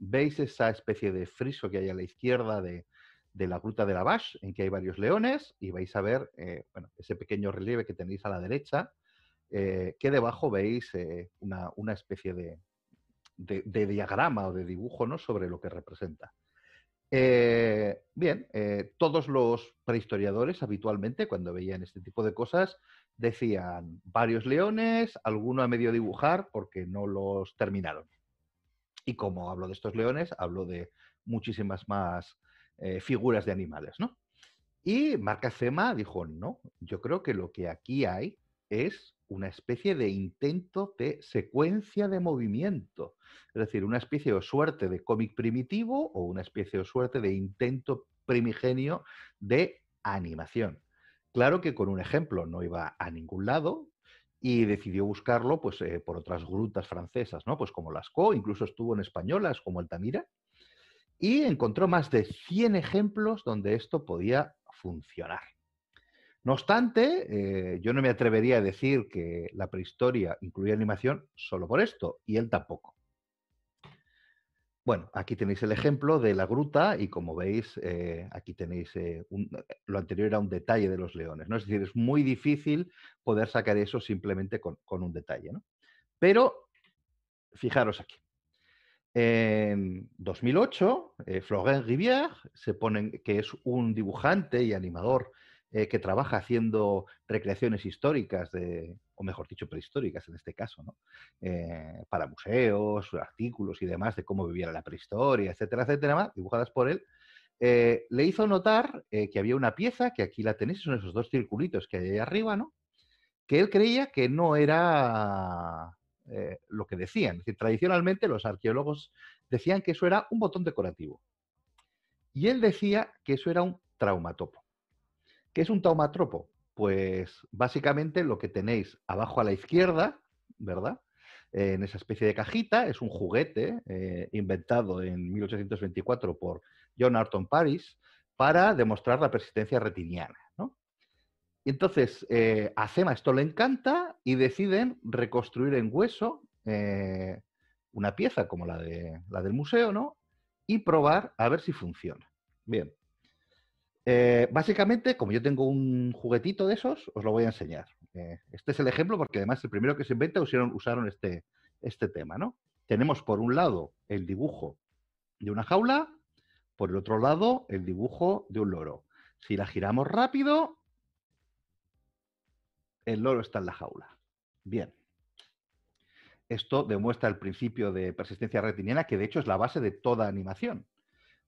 ¿Veis esa especie de friso que hay a la izquierda de, la gruta de la Bash, en que hay varios leones, y vais a ver eh, ese pequeño relieve que tenéis a la derecha, eh, que debajo veis eh, una, especie de, de, diagrama o de dibujo ¿no? sobre lo que representa. bien, todos los prehistoriadores habitualmente, cuando veían este tipo de cosas, decían varios leones, alguno a medio dibujar porque no los terminaron. Y como hablo de estos leones, hablo de muchísimas más eh, figuras de animales, ¿no? Y Marca dijo, no, yo creo que lo que aquí hay es una especie de intento de secuencia de movimiento, es decir, una especie o suerte de cómic primitivo o una especie o suerte de intento primigenio de animación. Claro que con un ejemplo no iba a ningún lado, y decidió buscarlo pues, eh, por otras grutas francesas, ¿no? pues como Lascaux, incluso estuvo en españolas como Altamira, y encontró más de 100 ejemplos donde esto podía funcionar. No obstante, eh, yo no me atrevería a decir que la prehistoria incluía animación solo por esto, y él tampoco. Bueno, aquí tenéis el ejemplo de la gruta y como veis, eh, aquí tenéis, eh, lo anterior era un detalle de los leones, ¿no? Es decir, es muy difícil poder sacar eso simplemente con, un detalle, Pero, fijaros aquí. En 2008, eh, Florent Rivière, se pone, que es un dibujante y animador eh, que trabaja haciendo recreaciones históricas, o mejor dicho, prehistóricas en este caso, eh, para museos, artículos y demás de cómo vivía la prehistoria, etcétera, etcétera, dibujadas por él, eh, le hizo notar que había una pieza, que aquí la tenéis, son esos dos circulitos que hay ahí arriba, ¿no? que él creía que no era lo que decían. tradicionalmente los arqueólogos decían que eso era un botón decorativo. Y él decía que eso era un traumatopo. ¿Qué es un taumatropo? Pues básicamente lo que tenéis abajo a la izquierda, ¿verdad? en esa especie de cajita, es un juguete eh, inventado en 1824 por John Arton Paris para demostrar la persistencia retiniana. ¿no? Y entonces eh, a esto le encanta y deciden reconstruir en hueso eh, una pieza como la, de, la del museo, ¿no? Y probar a ver si funciona. Bien. Eh, básicamente, como yo tengo un juguetito de esos, os lo voy a enseñar. Eh, este es el ejemplo porque además el primero que se inventa usaron, usaron este, este tema, ¿no? Tenemos por un lado el dibujo de una jaula, por el otro lado el dibujo de un loro. Si la giramos rápido, el loro está en la jaula. Bien. Esto demuestra el principio de persistencia retiniana, que de hecho es la base de toda animación.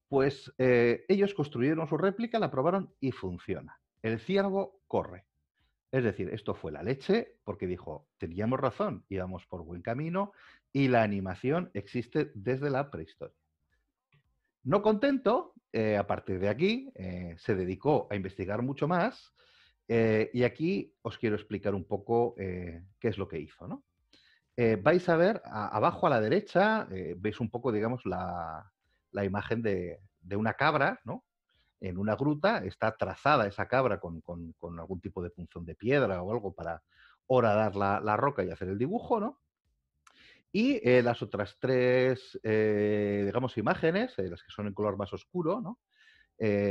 Pues eh, ellos construyeron su réplica, la probaron y funciona. El ciervo corre. Es decir, esto fue la leche porque dijo, teníamos razón, íbamos por buen camino y la animación existe desde la prehistoria. No contento, eh, a partir de aquí eh, se dedicó a investigar mucho más y aquí os quiero explicar un poco qué es lo que hizo. vais a ver abajo a la derecha, veis un poco, digamos, la, la imagen de, una cabra, ¿no? En una gruta está trazada esa cabra con, algún tipo de punzón de piedra o algo para horadar la, la roca y hacer el dibujo, ¿no? Y eh, las otras tres, eh, digamos, imágenes, eh, las que son en color más oscuro, ¿no?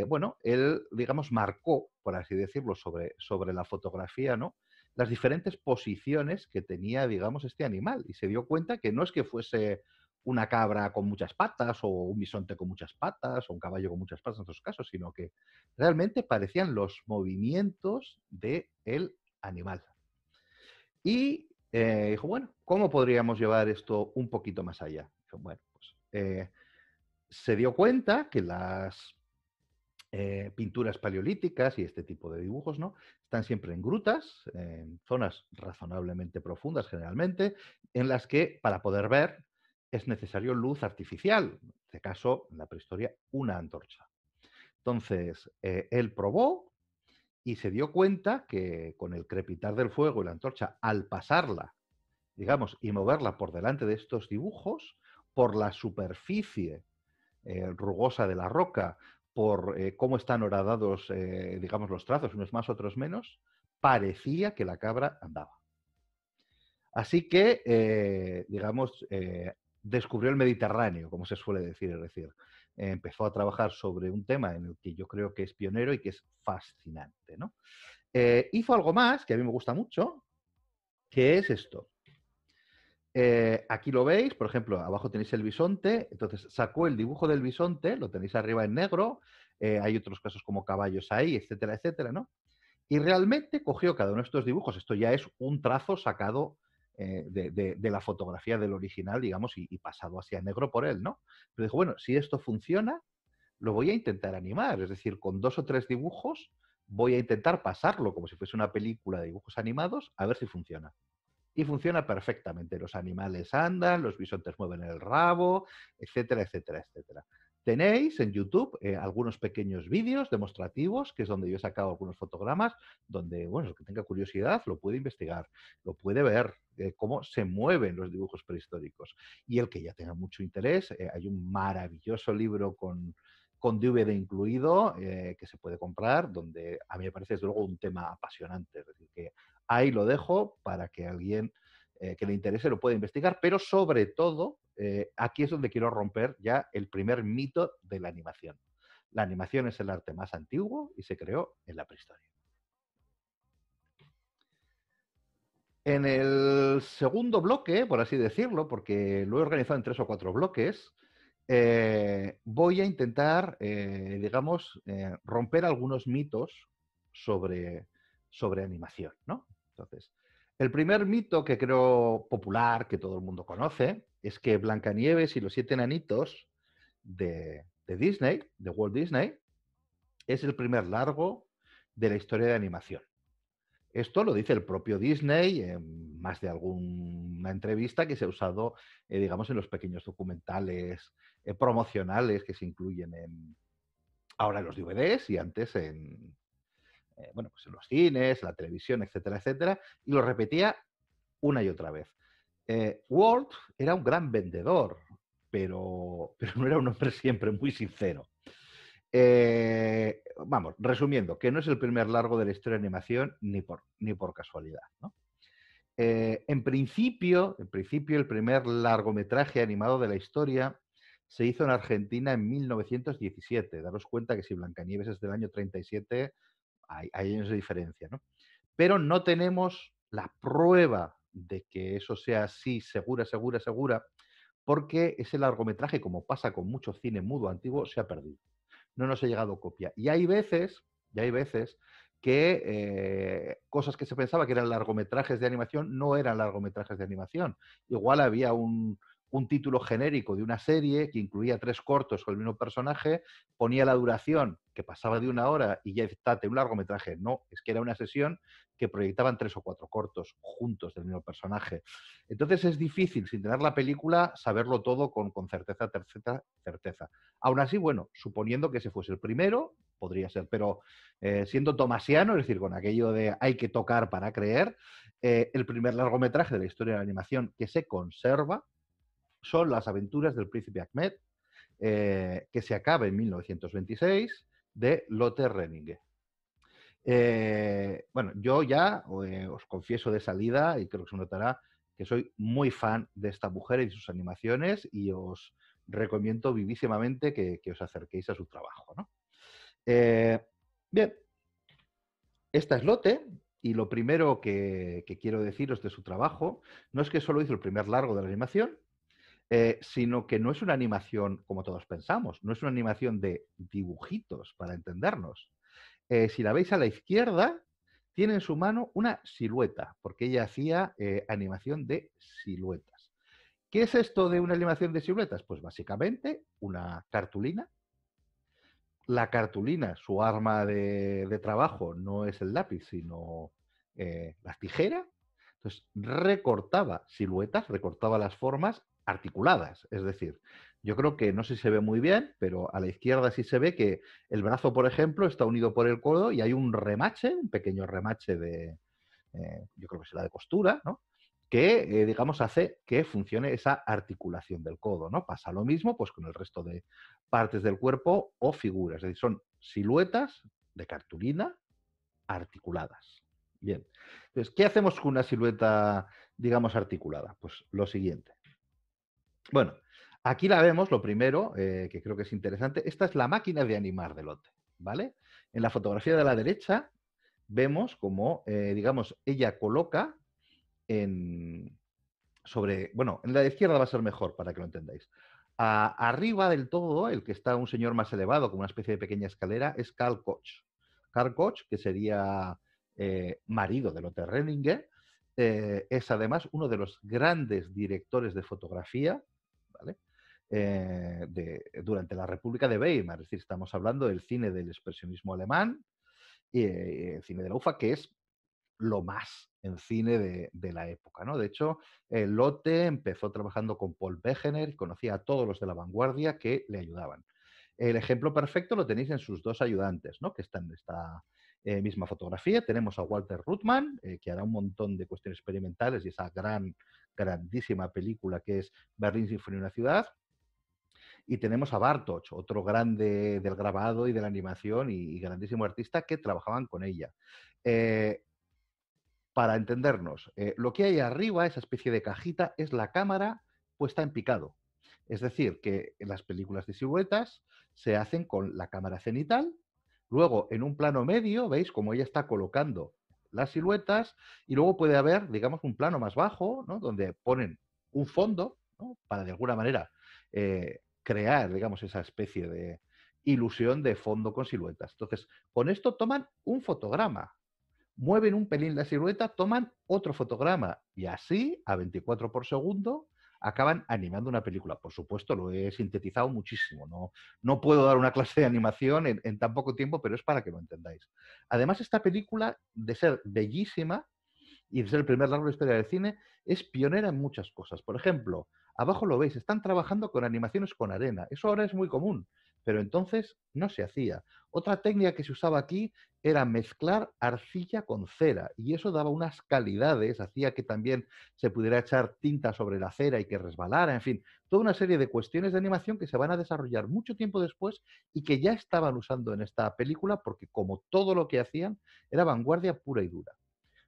bueno, él, digamos, marcó, por así decirlo, sobre, sobre la fotografía, ¿no? Las diferentes posiciones que tenía, digamos, este animal. Y se dio cuenta que no es que fuese una cabra con muchas patas o un bisonte con muchas patas o un caballo con muchas patas en otros casos, sino que realmente parecían los movimientos del el animal. Y eh, dijo, bueno, ¿cómo podríamos llevar esto un poquito más allá? bueno, pues eh, se dio cuenta que las eh, pinturas paleolíticas y este tipo de dibujos, ¿no? Están siempre en grutas, en zonas razonablemente profundas generalmente, en las que para poder ver es necesario luz artificial, en este caso, en la prehistoria, una antorcha. Entonces, eh, él probó y se dio cuenta que con el crepitar del fuego y la antorcha, al pasarla, digamos, y moverla por delante de estos dibujos, por la superficie eh, rugosa de la roca, por eh, cómo están horadados, digamos, los trazos, unos más, otros menos, parecía que la cabra andaba. Así que, digamos, descubrió el Mediterráneo, como se suele decir, es decir, empezó a trabajar sobre un tema en el que yo creo que es pionero y que es fascinante. ¿no? Eh, hizo algo más que a mí me gusta mucho, que es esto. Eh, aquí lo veis, por ejemplo, abajo tenéis el bisonte, entonces sacó el dibujo del bisonte, lo tenéis arriba en negro, eh, hay otros casos como caballos ahí, etcétera, etcétera, ¿no? Y realmente cogió cada uno de estos dibujos, esto ya es un trazo sacado eh, de, la fotografía del original, digamos, y, pasado hacia negro por él, ¿no? Pero dijo, bueno, si esto funciona, lo voy a intentar animar, es decir, con dos o tres dibujos voy a intentar pasarlo como si fuese una película de dibujos animados, a ver si funciona. Y funciona perfectamente, los animales andan, los bisontes mueven el rabo, etcétera, etcétera, etcétera. Tenéis en YouTube eh, algunos pequeños vídeos demostrativos, que es donde yo he sacado algunos fotogramas, donde, bueno, el que tenga curiosidad lo puede investigar, lo puede ver, eh, cómo se mueven los dibujos prehistóricos. Y el que ya tenga mucho interés, eh, hay un maravilloso libro con, con DVD incluido, que se puede comprar, donde a mí me parece desde luego un tema apasionante. que ahí lo dejo para que alguien eh, que le interese lo puede investigar, pero sobre todo, eh, aquí es donde quiero romper ya el primer mito de la animación. La animación es el arte más antiguo y se creó en la prehistoria. En el segundo bloque, por así decirlo, porque lo he organizado en tres o cuatro bloques, eh, voy a intentar, digamos, romper algunos mitos sobre, sobre animación, ¿no? Entonces, el primer mito que creo popular, que todo el mundo conoce, es que Blancanieves y los siete enanitos de, Disney, de Walt Disney, es el primer largo de la historia de animación. Esto lo dice el propio Disney en más de alguna entrevista que se ha usado, eh, digamos, en los pequeños documentales eh, promocionales que se incluyen en ahora en los DVDs y antes en, eh, bueno, pues en los cines, la televisión, etcétera, etcétera, y lo repetía una y otra vez. Eh, Walt era un gran vendedor, pero, no era un hombre siempre muy sincero. Eh, vamos, resumiendo, que no es el primer largo de la historia de animación ni por, ni por casualidad. Eh, en, principio, en principio, el primer largometraje animado de la historia se hizo en Argentina en 1917. Daros cuenta que si Blancanieves es del año 37, hay, hay diferencia, ¿no? Pero no tenemos la prueba de que eso sea así, segura, segura, segura, porque ese largometraje, como pasa con mucho cine mudo antiguo, se ha perdido. No nos ha llegado copia. Y hay veces, y hay veces que eh, cosas que se pensaba que eran largometrajes de animación no eran largometrajes de animación. Igual había un, un título genérico de una serie que incluía tres cortos con el mismo personaje, ponía la duración que pasaba de una hora y ya está, un largometraje. No, es que era una sesión que proyectaban tres o cuatro cortos juntos del mismo personaje. Entonces es difícil, sin tener la película, saberlo todo con, con certeza, certeza, certeza. Aún así, bueno, suponiendo que ese fuese el primero, podría ser, pero eh, siendo tomasiano, es decir, con aquello de hay que tocar para creer, eh, el primer largometraje de la historia de la animación que se conserva, son las aventuras del príncipe Ahmed, eh, que se acaba en 1926, de Lotte Reiniger. Eh, bueno, yo ya eh, os confieso de salida, y creo que se notará, que soy muy fan de esta mujer y de sus animaciones, y os recomiendo vivísimamente que, os acerquéis a su trabajo. bien, esta es Lotte, y lo primero que, quiero deciros de su trabajo no es que solo hizo el primer largo de la animación, eh, sino que no es una animación como todos pensamos, no es una animación de dibujitos, para entendernos. Eh, si la veis a la izquierda, tiene en su mano una silueta, porque ella hacía eh, animación de siluetas. ¿Qué es esto de una animación de siluetas? Pues básicamente una cartulina. La cartulina, su arma de, de trabajo no es el lápiz, sino la tijera. Entonces recortaba siluetas, recortaba las formas articuladas. Es decir, yo creo que no sé si se ve muy bien, pero a la izquierda sí se ve que el brazo, por ejemplo, está unido por el codo y hay un remache, un pequeño remache de, eh, yo creo que será de costura, ¿no? que, eh, digamos, hace que funcione esa articulación del codo, ¿no? Pasa lo mismo, pues, con el resto de partes del cuerpo o figuras, es decir, son siluetas de cartulina articuladas. Bien. Entonces, ¿qué hacemos con una silueta, digamos, articulada? Pues lo siguiente. Bueno, aquí la vemos, lo primero, eh, que creo que es interesante. Esta es la máquina de animar de Lotte, ¿vale? En la fotografía de la derecha vemos como, eh, digamos, ella coloca sobre, bueno, en la izquierda va a ser mejor para que lo entendáis. arriba del todo, el que está un señor más elevado, con una especie de pequeña escalera, es Carl Koch. Carl Koch, que sería eh, marido de Lotte Renninger, es además uno de los grandes directores de fotografía eh, durante la República de Weimar. Es decir, estamos hablando del cine del expresionismo alemán y eh, el cine de la UFA, que es lo más en cine de, la época. ¿no? De hecho, eh, Lotte empezó trabajando con Paul Wegener y conocía a todos los de la vanguardia que le ayudaban. El ejemplo perfecto lo tenéis en sus dos ayudantes, que están en esta misma fotografía. Tenemos a Walter Ruttmann, que hará un montón de cuestiones experimentales y esa gran, grandísima película que es Berlín sin una ciudad. Y tenemos a Bartoch, otro grande del grabado y de la animación y, grandísimo artista que trabajaban con ella. Eh, para entendernos, eh, lo que hay arriba, esa especie de cajita, es la cámara puesta en picado. Es decir, que las películas de siluetas se hacen con la cámara cenital, luego en un plano medio, veis cómo ella está colocando las siluetas, y luego puede haber, digamos, un plano más bajo, donde ponen un fondo, para de alguna manera eh, crear, digamos, esa especie de ilusión de fondo con siluetas. Entonces, con esto toman un fotograma, mueven un pelín la silueta, toman otro fotograma y así, a 24 por segundo, acaban animando una película. Por supuesto, lo he sintetizado muchísimo. No, no puedo dar una clase de animación en, en, tan poco tiempo, pero es para que lo entendáis. Además, esta película, de ser bellísima y de ser el primer largo de historia del cine, es pionera en muchas cosas. Por ejemplo, Abajo lo veis, están trabajando con animaciones con arena. Eso ahora es muy común, pero entonces no se hacía. Otra técnica que se usaba aquí era mezclar arcilla con cera y eso daba unas calidades, hacía que también se pudiera echar tinta sobre la cera y que resbalara, en fin, toda una serie de cuestiones de animación que se van a desarrollar mucho tiempo después y que ya estaban usando en esta película porque como todo lo que hacían era vanguardia pura y dura.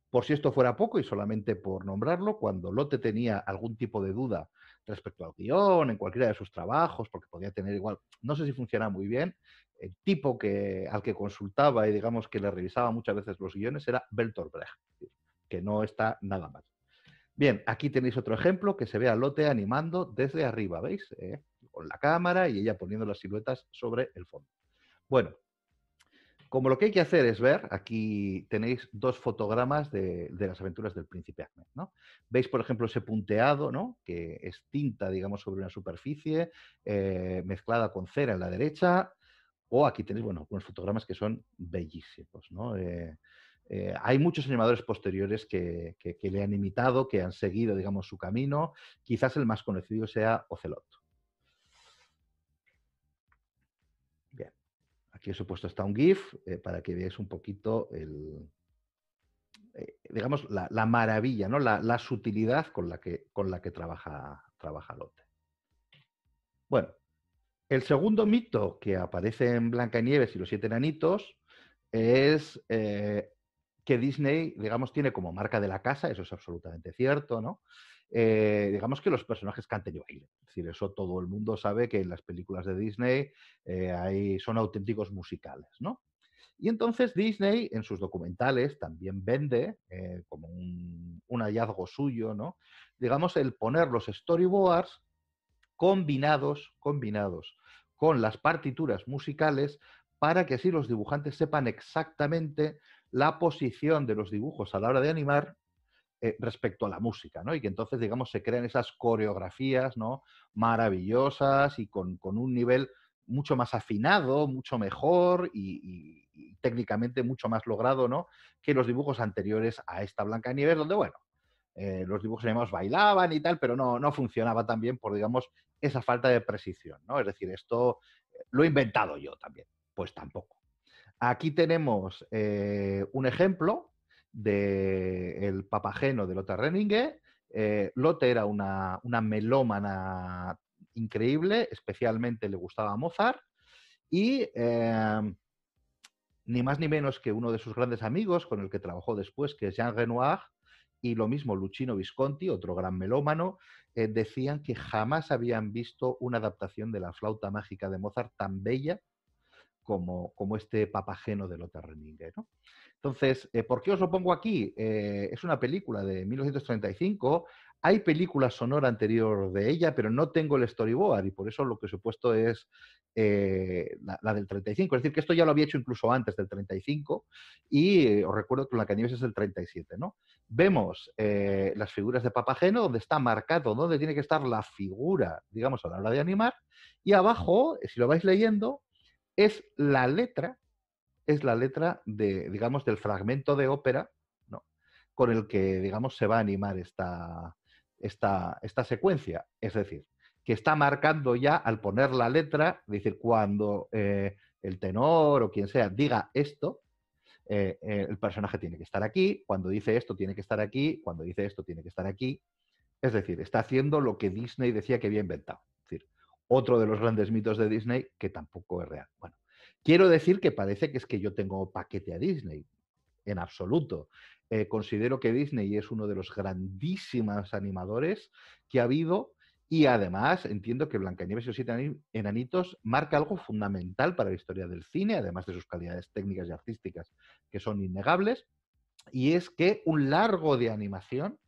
Por si esto fuera poco, y solamente por nombrarlo, cuando Lotte tenía algún tipo de duda respecto al guión, en cualquiera de sus trabajos, porque podía tener igual, no sé si funciona muy bien, el tipo que, al que consultaba y digamos que le revisaba muchas veces los guiones era Beltor Brecht, que no está nada mal. Bien, aquí tenéis otro ejemplo que se ve a Lotte animando desde arriba, ¿veis? Eh, con la cámara y ella poniendo las siluetas sobre el fondo. Bueno, como lo que hay que hacer es ver, aquí tenéis dos fotogramas de, las aventuras del príncipe Ahmed. ¿no? Veis, por ejemplo, ese punteado, ¿no? que es tinta, digamos, sobre una superficie eh, mezclada con cera en la derecha. O aquí tenéis, bueno, unos fotogramas que son bellísimos. Eh, eh, hay muchos animadores posteriores que, le han imitado, que han seguido, digamos, su camino. Quizás el más conocido sea Ocelot. Aquí os he puesto hasta un GIF eh, para que veáis un poquito eh, digamos, la, maravilla, La, la, sutilidad con la que, con la que trabaja, trabaja Lotte. Bueno, el segundo mito que aparece en Blancanieves y los siete enanitos es eh, que Disney, digamos, tiene como marca de la casa, eso es absolutamente cierto, ¿no? Eh, digamos que los personajes canten y bailen. Es decir, eso todo el mundo sabe que en las películas de Disney eh, son auténticos musicales, ¿no? Y entonces Disney en sus documentales también vende, eh, como un, hallazgo suyo, ¿no? Digamos, el poner los storyboards combinados, combinados con las partituras musicales para que así los dibujantes sepan exactamente la posición de los dibujos a la hora de animar eh, respecto a la música, ¿no? Y que entonces, digamos, se crean esas coreografías, ¿no? Maravillosas y con, un nivel mucho más afinado, mucho mejor y, técnicamente mucho más logrado, ¿no? Que los dibujos anteriores a esta Blanca nivel donde, bueno, eh, los dibujos animados bailaban y tal, pero no, no funcionaba tan bien por, digamos, esa falta de precisión, ¿no? Es decir, esto eh, lo he inventado yo también. Pues tampoco. Aquí tenemos un ejemplo del papageno de Lothar Renninger... Eh, era una, melómana increíble, especialmente le gustaba Mozart, y em, ni más ni menos que uno de sus grandes amigos, con el que trabajó después, que es Jean Renoir, y lo mismo Luchino Visconti, otro gran melómano, eh, decían que jamás habían visto una adaptación de la flauta mágica de Mozart tan bella como, este papageno de Lothar Renninger. Entonces, eh, ¿por qué os lo pongo aquí? Eh, es una película de 1935. Hay película sonora anterior de ella, pero no tengo el storyboard y por eso lo que os he puesto es eh, la, del 35. Es decir, que esto ya lo había hecho incluso antes del 35 y os recuerdo que la animé es el 37, ¿no? Vemos las figuras de Papageno, donde está marcado, donde tiene que estar la figura, digamos, a la hora de animar, y abajo, si lo vais leyendo, es la letra es la letra de, digamos, del fragmento de ópera ¿no? con el que, digamos, se va a animar esta, esta, esta secuencia. Es decir, que está marcando ya al poner la letra, decir, cuando eh, el tenor o quien sea diga esto, eh, eh, el personaje tiene que estar aquí, cuando dice esto tiene que estar aquí, cuando dice esto tiene que estar aquí. Es decir, está haciendo lo que Disney decía que había inventado. Es decir, otro de los grandes mitos de Disney que tampoco es real. Bueno, Quiero decir que parece que es que yo tengo paquete a Disney, en absoluto. Eh, considero que Disney es uno de los grandísimos animadores que ha habido y además entiendo que Blancanieves y los siete enanitos marca algo fundamental para la historia del cine, además de sus calidades técnicas y artísticas que son innegables, y es que un largo de animación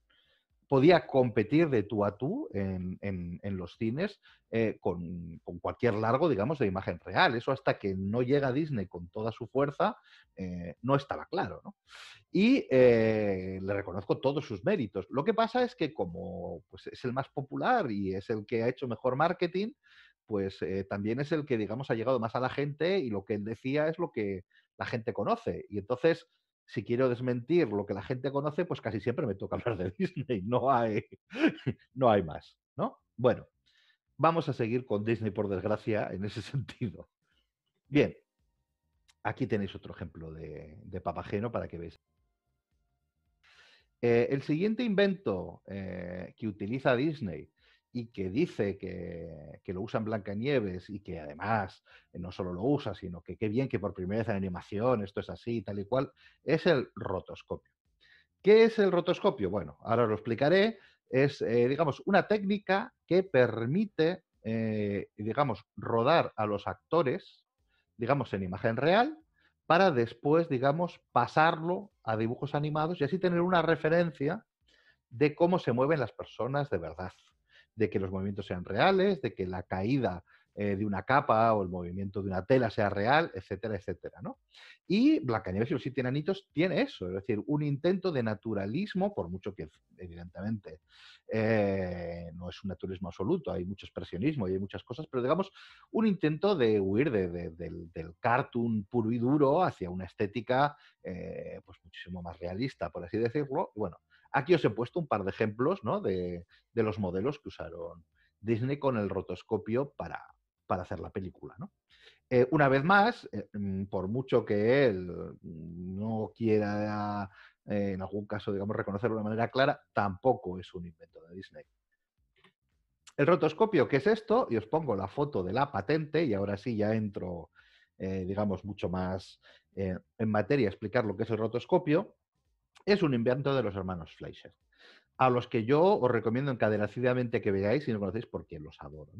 podía competir de tú a tú en, los cines eh, con, cualquier largo, digamos, de imagen real. Eso hasta que no llega Disney con toda su fuerza, eh, no estaba claro. Y eh, le reconozco todos sus méritos. Lo que pasa es que como pues, es el más popular y es el que ha hecho mejor marketing, pues también es el que, digamos, ha llegado más a la gente y lo que él decía es lo que la gente conoce. Y entonces si quiero desmentir lo que la gente conoce, pues casi siempre me toca hablar de Disney, no hay, no hay más, ¿no? Bueno, vamos a seguir con Disney, por desgracia, en ese sentido. Bien, aquí tenéis otro ejemplo de, de papageno para que veáis. Eh, el siguiente invento eh, que utiliza Disney y que dice que, lo usa en Blancanieves y que además eh, no solo lo usa, sino que qué bien que por primera vez en animación esto es así, tal y cual, es el rotoscopio. ¿Qué es el rotoscopio? Bueno, ahora lo explicaré. Es, eh, digamos, una técnica que permite, eh, digamos, rodar a los actores, digamos, en imagen real, para después, digamos, pasarlo a dibujos animados y así tener una referencia de cómo se mueven las personas de verdad de que los movimientos sean reales, de que la caída eh, de una capa o el movimiento de una tela sea real, etcétera, etcétera, ¿no? Y Blancanieves y los siete tiene eso, es decir, un intento de naturalismo, por mucho que evidentemente eh, no es un naturalismo absoluto, hay mucho expresionismo y hay muchas cosas, pero digamos, un intento de huir del, cartoon puro y duro hacia una estética eh, pues muchísimo más realista, por así decirlo, bueno, Aquí os he puesto un par de ejemplos de, los modelos que usaron Disney con el rotoscopio para, para hacer la película. Eh, una vez más, eh, mm, por mucho que él no quiera, eh, en algún caso, digamos, reconocerlo de una manera clara, tampoco es un invento de Disney. El rotoscopio, ¿qué es esto? Y os pongo la foto de la patente y ahora sí ya entro, digamos, mucho más en materia a explicar lo que es el rotoscopio es un invento de los hermanos Fleischer, a los que yo os recomiendo encadenacidamente que veáis si no conocéis porque los adoro.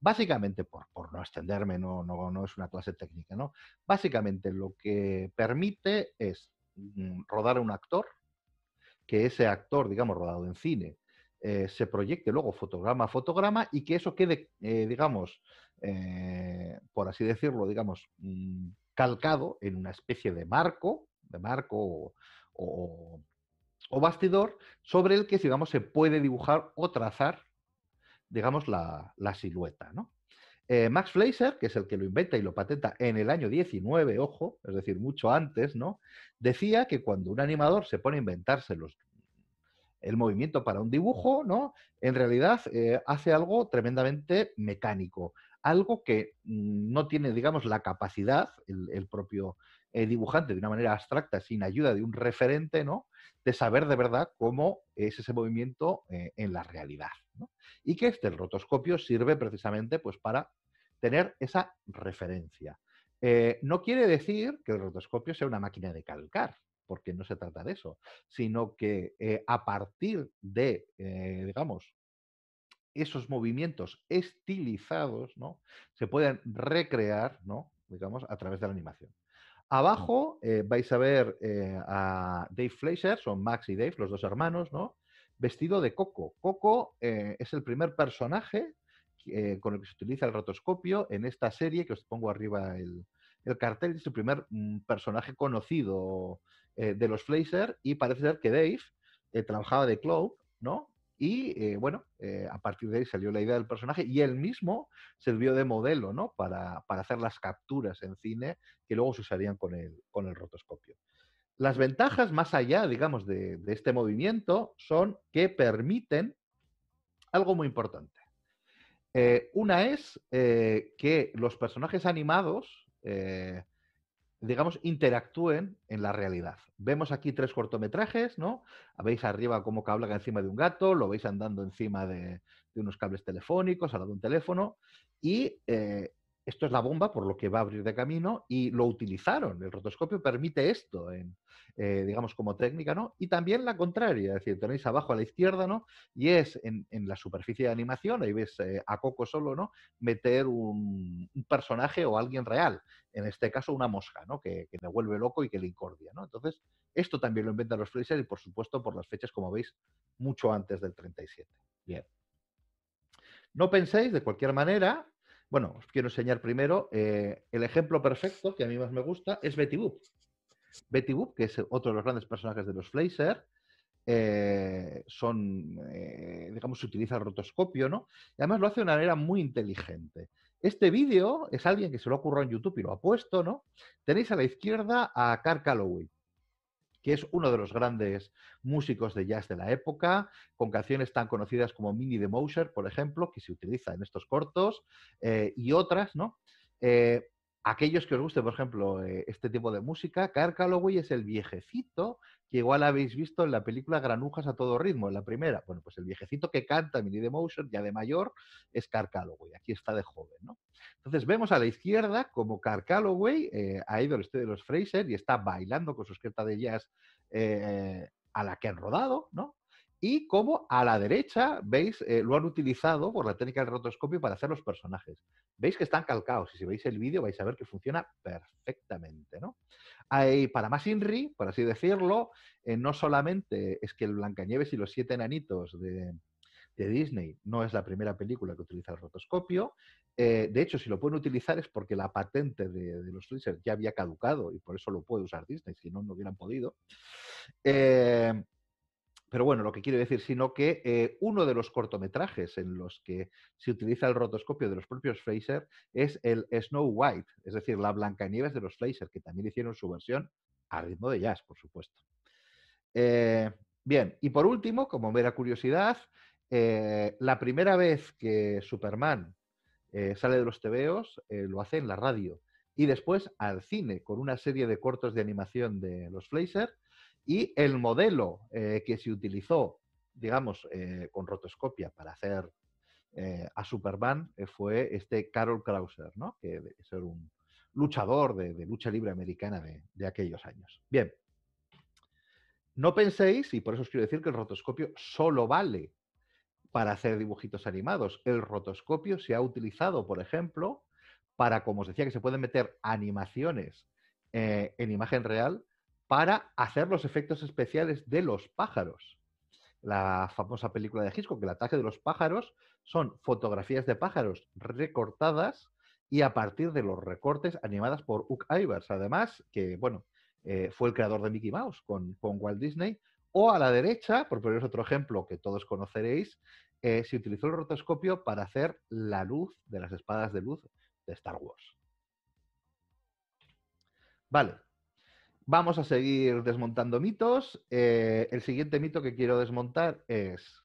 Básicamente, por, no extenderme, no, no, es una clase técnica, ¿no? Básicamente lo que permite es mm, rodar a un actor, que ese actor, digamos, rodado en cine, eh, se proyecte luego fotograma a fotograma y que eso quede, eh, digamos, eh, por así decirlo, digamos, mm, calcado en una especie de marco, de marco o, bastidor sobre el que, digamos, se puede dibujar o trazar, digamos, la, silueta, ¿no? Eh, Max Fleischer, que es el que lo inventa y lo patenta en el año 19, ojo, es decir, mucho antes, ¿no? Decía que cuando un animador se pone a inventarse el movimiento para un dibujo, ¿no? En realidad eh, hace algo tremendamente mecánico, algo que mm, no tiene, digamos, la capacidad, el, el propio eh, dibujante de una manera abstracta, sin ayuda de un referente, ¿no? De saber de verdad cómo es ese movimiento eh, en la realidad. ¿no? Y que este rotoscopio sirve precisamente pues, para tener esa referencia. Eh, no quiere decir que el rotoscopio sea una máquina de calcar, porque no se trata de eso, sino que a partir de, digamos, esos movimientos estilizados, ¿no? Se pueden recrear, ¿no? Digamos, a través de la animación. Abajo eh, vais a ver eh, a Dave Fleischer, son Max y Dave, los dos hermanos, ¿no? Vestido de Coco. Coco eh, es el primer personaje con el que se utiliza el rotoscopio en esta serie, que os pongo arriba el, cartel, es el primer mm, personaje conocido de los Fleischer y parece ser que Dave trabajaba de Cloak, ¿no? Y eh, bueno, eh, a partir de ahí salió la idea del personaje y él mismo sirvió de modelo ¿no? para, para hacer las capturas en cine que luego se usarían con el, con el rotoscopio. Las ventajas más allá, digamos, de, este movimiento son que permiten algo muy importante. Eh, una es que los personajes animados digamos, interactúen en la realidad. Vemos aquí tres cortometrajes, ¿no? Veis arriba cómo habla encima de un gato, lo veis andando encima de, unos cables telefónicos, al lado de un teléfono, y eh, esto es la bomba por lo que va a abrir de camino y lo utilizaron. El rotoscopio permite esto, eh, digamos, como técnica, ¿no? Y también la contraria, es decir, tenéis abajo a la izquierda, ¿no? Y es en, la superficie de animación, ahí ves eh, a Coco solo, ¿no? Meter un, personaje o alguien real, en este caso una mosca, ¿no? Que, que le vuelve loco y que le incordia, ¿no? Entonces, esto también lo inventan los Fleischer y, por supuesto, por las fechas, como veis, mucho antes del 37. Bien. No penséis, de cualquier manera, bueno, os quiero enseñar primero eh, el ejemplo perfecto que a mí más me gusta es Betty Boop. Betty Boop, que es otro de los grandes personajes de los Fleischer, eh, son, eh, digamos, se utiliza el rotoscopio, ¿no? Y además lo hace de una manera muy inteligente. Este vídeo es alguien que se lo ha en YouTube y lo ha puesto, ¿no? Tenéis a la izquierda a Carl Calloway, que es uno de los grandes músicos de jazz de la época, con canciones tan conocidas como Mini de Mouser, por ejemplo, que se utiliza en estos cortos, eh, y otras, ¿no? Eh, aquellos que os guste, por ejemplo, eh, este tipo de música, Carl Calloway es el viejecito que igual habéis visto en la película Granujas a todo ritmo, en la primera. Bueno, pues el viejecito que canta Mini de Motion, ya de mayor, es Carl Calloway. Aquí está de joven, ¿no? Entonces vemos a la izquierda como Carl Calloway eh, ha ido al estudio de los Fraser y está bailando con su esqueta de jazz eh, a la que han rodado, ¿no? y como a la derecha, veis, eh, lo han utilizado por la técnica del rotoscopio para hacer los personajes. Veis que están calcados y si veis el vídeo vais a ver que funciona perfectamente. ¿no? Hay, para más INRI, por así decirlo, eh, no solamente es que el Blancanieves y los siete enanitos de, Disney no es la primera película que utiliza el rotoscopio. Eh, de hecho, si lo pueden utilizar es porque la patente de, los Flitzers ya había caducado y por eso lo puede usar Disney, si no, no hubieran podido pero bueno, lo que quiero decir, sino que eh, uno de los cortometrajes en los que se utiliza el rotoscopio de los propios Fraser es el Snow White, es decir, la Blanca Nieves de los Fraser, que también hicieron su versión a ritmo de jazz, por supuesto. Eh, bien, y por último, como mera curiosidad, eh, la primera vez que Superman sale de los tebeos, lo hace en la radio y después al cine con una serie de cortos de animación de los Fraser y el modelo eh, que se utilizó, digamos, eh, con rotoscopia para hacer eh, a Superman fue este Carol Krauser, ¿no? que ser un luchador de, lucha libre americana de, de, aquellos años. Bien, no penséis, y por eso os quiero decir que el rotoscopio solo vale para hacer dibujitos animados. El rotoscopio se ha utilizado, por ejemplo, para, como os decía, que se pueden meter animaciones en imagen real, para hacer los efectos especiales de los pájaros. La famosa película de Hitchcock, el ataque de los pájaros, son fotografías de pájaros recortadas y a partir de los recortes animadas por Uke Ivers, además, que bueno, eh, fue el creador de Mickey Mouse con, Walt Disney. O a la derecha, por poneros otro ejemplo que todos conoceréis, eh, se utilizó el rotoscopio para hacer la luz de las espadas de luz de Star Wars. Vale, Vamos a seguir desmontando mitos. Eh, el siguiente mito que quiero desmontar es,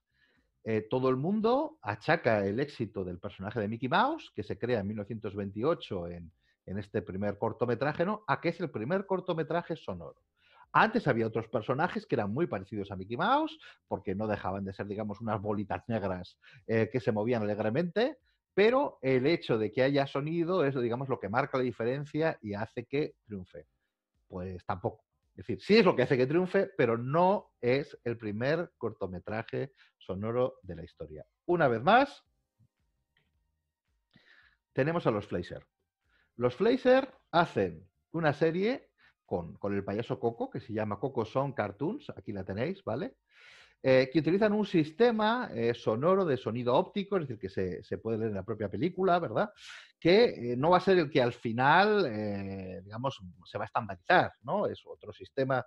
eh, todo el mundo achaca el éxito del personaje de Mickey Mouse, que se crea en 1928 en, este primer cortometraje, ¿no? A que es el primer cortometraje sonoro. Antes había otros personajes que eran muy parecidos a Mickey Mouse, porque no dejaban de ser, digamos, unas bolitas negras eh, que se movían alegremente, pero el hecho de que haya sonido es, digamos, lo que marca la diferencia y hace que triunfe pues tampoco. Es decir, sí es lo que hace que triunfe, pero no es el primer cortometraje sonoro de la historia. Una vez más, tenemos a los Fleischer. Los Fleischer hacen una serie con, con, el payaso Coco, que se llama Coco Son Cartoons, aquí la tenéis, ¿vale? Eh, que utilizan un sistema eh, sonoro de sonido óptico, es decir, que se, puede leer en la propia película, ¿verdad? Que eh, no va a ser el que al final, digamos, se va a estandarizar, ¿no? Es otro sistema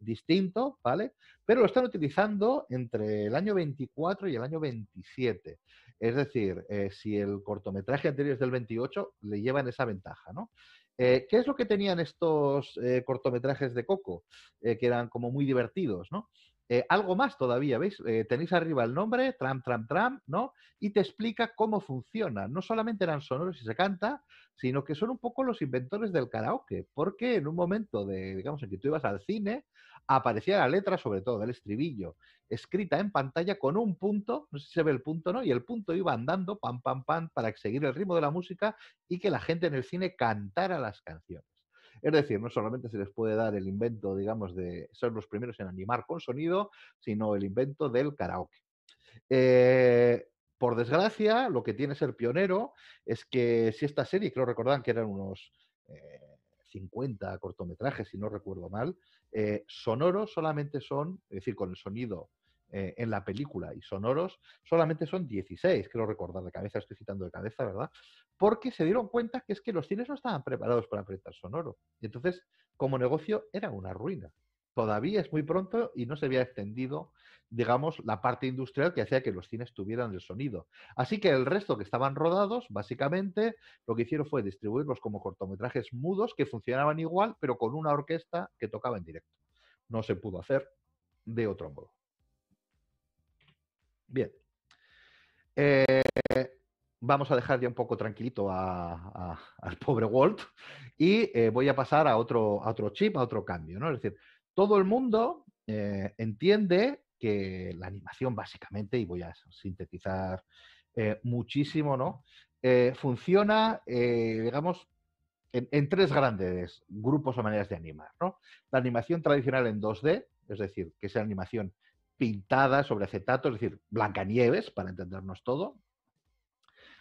distinto, ¿vale? Pero lo están utilizando entre el año 24 y el año 27. Es decir, si el cortometraje anterior es del 28, le llevan esa ventaja, ¿no? ¿Qué es lo que tenían estos cortometrajes de Coco? que eran como muy divertidos, ¿no? Eh, algo más todavía, ¿veis? Eh, tenéis arriba el nombre, tram, tram, tram, ¿no? Y te explica cómo funciona. No solamente eran sonoros y se canta, sino que son un poco los inventores del karaoke, porque en un momento de, digamos, en que tú ibas al cine, aparecía la letra, sobre todo del estribillo, escrita en pantalla con un punto, no sé si se ve el punto, ¿no? Y el punto iba andando, pam, pam, pam, para seguir el ritmo de la música y que la gente en el cine cantara las canciones. Es decir, no solamente se les puede dar el invento, digamos, de ser los primeros en animar con sonido, sino el invento del karaoke. Eh, por desgracia, lo que tiene ser pionero es que si esta serie, creo recordar que eran unos... 50 eh, cortometrajes, si no recuerdo mal, eh, sonoros solamente son, es decir, con el sonido eh, en la película y sonoros solamente son 16, creo recordar de cabeza, estoy citando de cabeza, ¿verdad? Porque se dieron cuenta que es que los cines no estaban preparados para apretar sonoro. Y entonces, como negocio, era una ruina. Todavía es muy pronto y no se había extendido, digamos, la parte industrial que hacía que los cines tuvieran el sonido. Así que el resto que estaban rodados, básicamente, lo que hicieron fue distribuirlos como cortometrajes mudos que funcionaban igual, pero con una orquesta que tocaba en directo. No se pudo hacer de otro modo. Bien. Eh, vamos a dejar ya un poco tranquilito al pobre Walt y eh, voy a pasar a otro, a otro chip, a otro cambio. ¿no? Es decir, todo el mundo eh, entiende que la animación básicamente, y voy a sintetizar muchísimo, ¿no? funciona, digamos, en, tres grandes grupos o maneras de animar. La animación tradicional en 2D, es decir, que sea animación pintada sobre acetato, es decir, Blancanieves, para entendernos todo.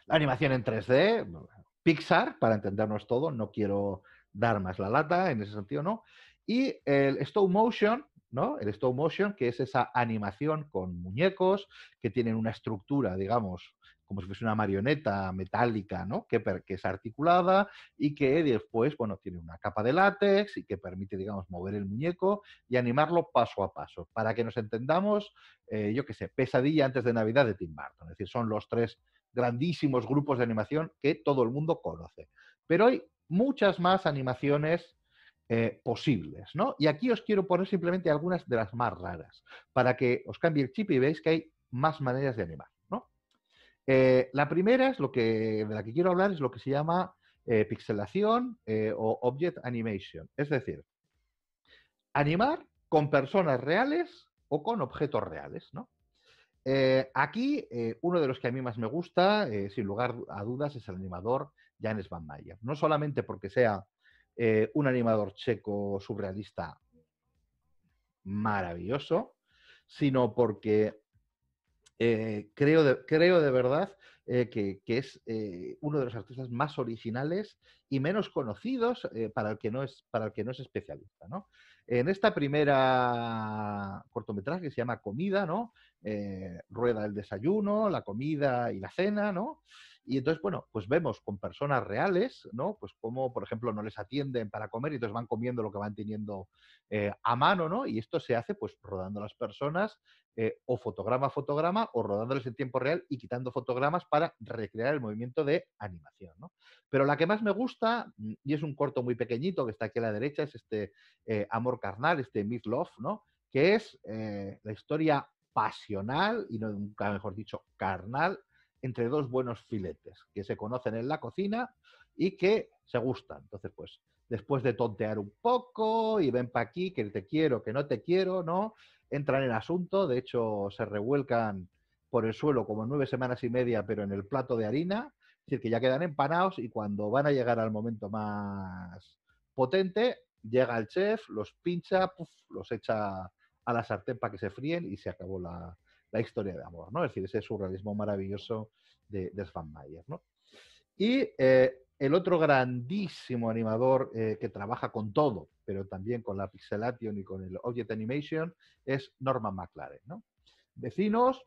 La animación en 3D, Pixar, para entendernos todo, no quiero dar más la lata, en ese sentido no. Y el stop motion, ¿no? El stop motion, que es esa animación con muñecos que tienen una estructura, digamos, como si fuese una marioneta metálica, ¿no? Que, es articulada y que después, bueno, tiene una capa de látex y que permite, digamos, mover el muñeco y animarlo paso a paso. Para que nos entendamos, eh, yo qué sé, Pesadilla antes de Navidad de Tim Burton. Es decir, son los tres grandísimos grupos de animación que todo el mundo conoce. Pero hay muchas más animaciones eh, posibles, ¿no? Y aquí os quiero poner simplemente algunas de las más raras, para que os cambie el chip y veáis que hay más maneras de animar. Eh, la primera es lo que, de la que quiero hablar, es lo que se llama eh, pixelación eh, o object animation. Es decir, animar con personas reales o con objetos reales, ¿no? aquí, uno de los que a mí más me gusta, sin lugar a dudas, es el animador Janes Van Mayer. No solamente porque sea un animador checo surrealista maravilloso, sino porque eh, creo, de, creo de verdad eh, que, es eh, uno de los artistas más originales y menos conocidos para, el que no es, para el que no es especialista. ¿no? En esta primera cortometraje que se llama Comida, ¿no? rueda el desayuno, la comida y la cena, ¿no? Y entonces, bueno, pues vemos con personas reales, ¿no? Pues cómo, por ejemplo, no les atienden para comer y entonces van comiendo lo que van teniendo eh, a mano, ¿no? Y esto se hace pues rodando las personas eh, o fotograma a fotograma o rodándoles en tiempo real y quitando fotogramas para recrear el movimiento de animación, ¿no? Pero la que más me gusta, mm, y es un corto muy pequeñito que está aquí a la derecha, es este eh, Amor Carnal, este Myth Love, ¿no? que es la historia pasional, y nunca mejor dicho, carnal, entre dos buenos filetes que se conocen en la cocina y que se gustan. Entonces, pues, después de tontear un poco y ven para aquí, que te quiero, que no te quiero, ¿no? Entran en asunto, de hecho, se revuelcan por el suelo como nueve semanas y media, pero en el plato de harina, es decir, que ya quedan empanados y cuando van a llegar al momento más potente, llega el chef, los pincha, los echa a la sartén para que se fríen y se acabó la, la historia de amor, ¿no? Es decir, ese surrealismo maravilloso de, de Sven Mayer, Y eh, el otro grandísimo animador eh, que trabaja con todo, pero también con la pixelation y con el object animation, es Norman McLaren, Vecinos,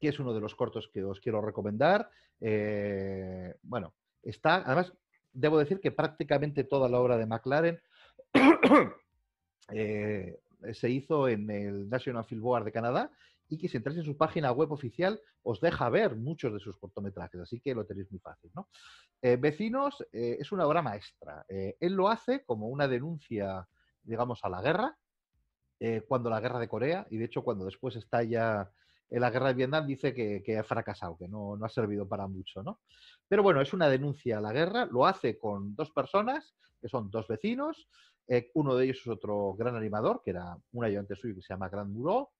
que es uno de los cortos que os quiero recomendar. Eh, bueno, está, además, debo decir que prácticamente toda la obra de McLaren se hizo en el National Film Board de Canadá y que si entráis en su página web oficial os deja ver muchos de sus cortometrajes, así que lo tenéis muy fácil. ¿no? Eh, vecinos eh, es una obra maestra. Eh, él lo hace como una denuncia, digamos, a la guerra, cuando la guerra de Corea, y de hecho cuando después estalla en la guerra de Vietnam, dice que, ha fracasado, que no, no, ha servido para mucho. ¿no? Pero bueno, es una denuncia a la guerra, lo hace con dos personas, que son dos vecinos, uno de ellos es otro gran animador, que era un ayudante suyo que se llama Grand Muro,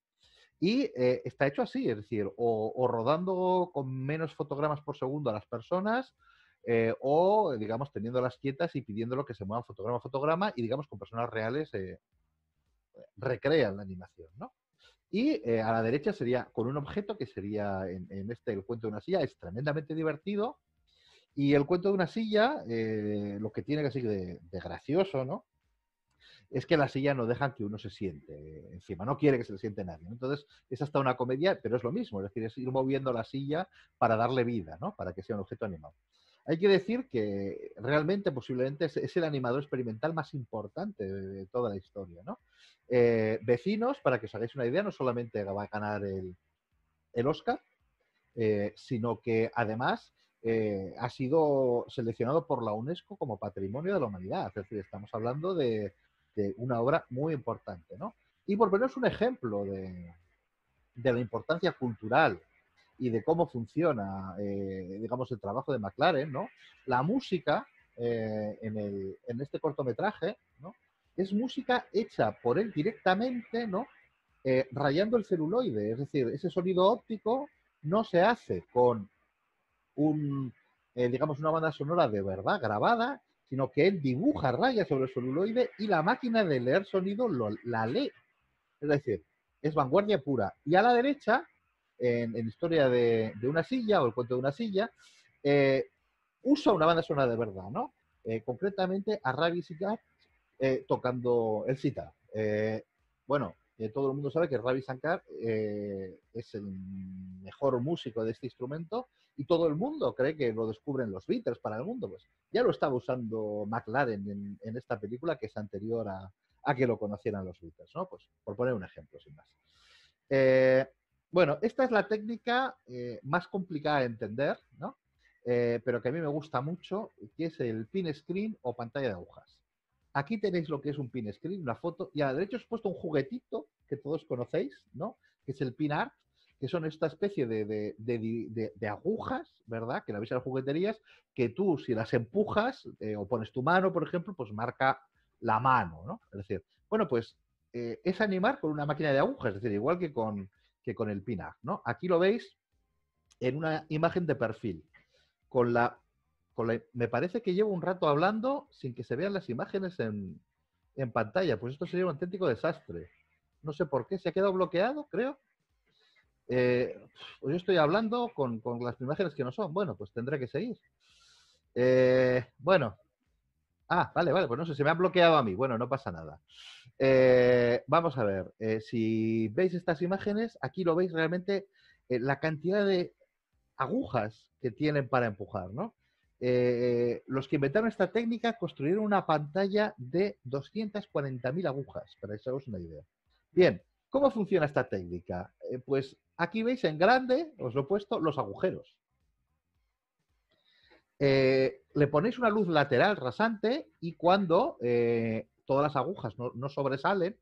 y eh, está hecho así, es decir, o, rodando con menos fotogramas por segundo a las personas, eh, o, digamos, teniéndolas quietas y pidiéndolo que se muevan fotograma a fotograma y, digamos, con personas reales eh, recrean la animación, ¿no? Y a la derecha sería con un objeto que sería, en, este, el cuento de una silla, es tremendamente divertido. Y el cuento de una silla, lo que tiene que ser de gracioso, ¿no? es que la silla no deja que uno se siente encima, no quiere que se le siente nadie. Entonces, es hasta una comedia, pero es lo mismo, es decir, es ir moviendo la silla para darle vida, ¿no? Para que sea un objeto animado. Hay que decir que realmente, posiblemente, es, el animador experimental más importante de, toda la historia, eh, vecinos, para que os hagáis una idea, no solamente va a ganar el, Oscar, eh, sino que además eh, ha sido seleccionado por la UNESCO como Patrimonio de la Humanidad. Es decir, estamos hablando de, de una obra muy importante, Y por poneros un ejemplo de, la importancia cultural y de cómo funciona, eh, digamos, el trabajo de McLaren, ¿no? La música eh, en, este cortometraje, Es música hecha por él directamente, ¿no? Eh, rayando el celuloide, es decir, ese sonido óptico no se hace con un, digamos, una banda sonora de verdad grabada, sino que él dibuja rayas sobre el soluloide y la máquina de leer sonido la lee. Es decir, es vanguardia pura. Y a la derecha, en, Historia de, una silla o el cuento de una silla, eh, usa una banda sonora de verdad, ¿no? Eh, concretamente a Ravi Sigar eh, tocando el sitar. bueno, eh, todo el mundo sabe que Ravi Shankar eh, es el mejor músico de este instrumento y todo el mundo cree que lo descubren los Beatles para el mundo. Pues ya lo estaba usando McLaren en, esta película que es anterior a, que lo conocieran los Beatles, ¿no? Pues por poner un ejemplo, sin más. Eh, bueno, esta es la técnica más complicada de entender, pero que a mí me gusta mucho, que es el pin screen o pantalla de agujas. Aquí tenéis lo que es un pin screen, una foto, y a la derecha os he puesto un juguetito que todos conocéis, ¿no? Que es el pin art, que son esta especie de, agujas, ¿verdad? Que la veis en las jugueterías, que tú si las empujas eh, o pones tu mano, por ejemplo, pues marca la mano, ¿no? Es decir, bueno, pues eh, es animar con una máquina de agujas, es decir, igual que con, que con el pin art, ¿no? Aquí lo veis en una imagen de perfil, con la me parece que llevo un rato hablando sin que se vean las imágenes en, pantalla, pues esto sería un auténtico desastre. No sé por qué, se ha quedado bloqueado, creo. Eh, pues yo estoy hablando con, las imágenes que no son. Bueno, pues tendré que seguir. Eh, bueno. Ah, vale, vale, pues no sé, se me ha bloqueado a mí. Bueno, no pasa nada. Eh, vamos a ver, si veis estas imágenes, aquí lo veis realmente la cantidad de agujas que tienen para empujar, ¿no? Eh, los que inventaron esta técnica construyeron una pantalla de 240.000 agujas, para echaros una idea. Bien, ¿cómo funciona esta técnica? Eh, pues aquí veis en grande, os lo he puesto, los agujeros. Eh, le ponéis una luz lateral rasante y cuando todas las agujas no, no, sobresalen,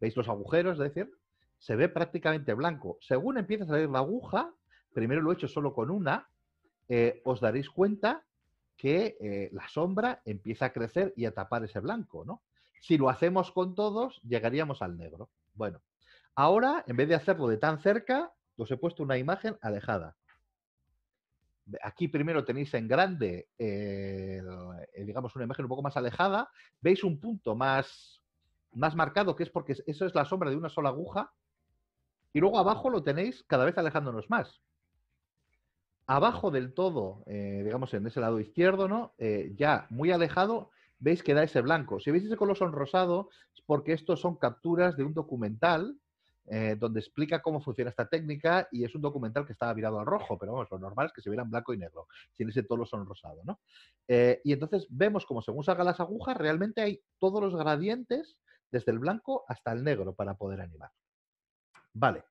veis los agujeros, es decir, se ve prácticamente blanco. Según empieza a salir la aguja, primero lo he hecho solo con una, eh, os daréis cuenta que eh, la sombra empieza a crecer y a tapar ese blanco, ¿no? Si lo hacemos con todos, llegaríamos al negro. Bueno, ahora, en vez de hacerlo de tan cerca, os he puesto una imagen alejada. Aquí primero tenéis en grande, eh, digamos, una imagen un poco más alejada. Veis un punto más, más marcado, que es porque eso es la sombra de una sola aguja. Y luego abajo lo tenéis cada vez alejándonos más abajo del todo, eh, digamos en ese lado izquierdo, ¿no? Eh, ya muy alejado, veis que da ese blanco. Si veis ese color sonrosado, es porque estos son capturas de un documental eh, donde explica cómo funciona esta técnica y es un documental que estaba virado al rojo, pero vamos, lo normal es que se vieran blanco y negro, sin ese son sonrosado, ¿no? y entonces vemos cómo según salgan las agujas, realmente hay todos los gradientes, desde el blanco hasta el negro, para poder animar. Vale.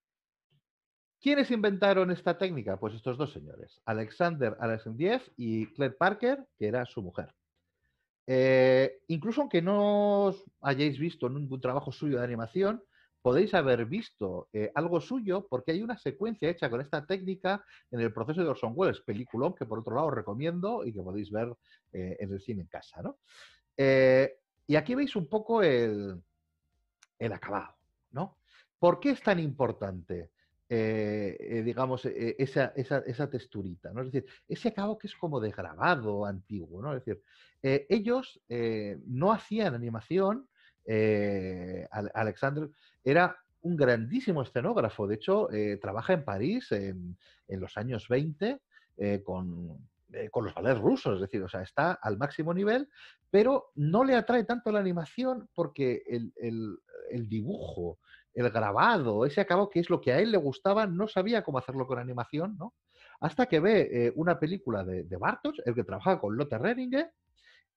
¿Quiénes inventaron esta técnica? Pues estos dos señores, Alexander Alexandriev y Claire Parker, que era su mujer. Eh, incluso aunque no os hayáis visto ningún trabajo suyo de animación, podéis haber visto eh, algo suyo porque hay una secuencia hecha con esta técnica en el proceso de Orson Welles, peliculón que por otro lado os recomiendo y que podéis ver eh, en el cine en casa. ¿no? y aquí veis un poco el, el acabado. ¿no? ¿Por qué es tan importante? Eh, eh, digamos, eh, esa, esa, texturita, ¿no? Es decir, ese acabado que es como de grabado antiguo, ¿no? Es decir, ellos no hacían animación, Alexander era un grandísimo escenógrafo, de hecho, trabaja en París en, los años 20 con, los ballets rusos, es decir, o sea, está al máximo nivel, pero no le atrae tanto la animación porque el, el dibujo, el grabado, ese acabado que es lo que a él le gustaba, no sabía cómo hacerlo con animación, ¿no? Hasta que ve eh, una película de, Bartos, Bartosz, el que trabaja con Lotte Renninger,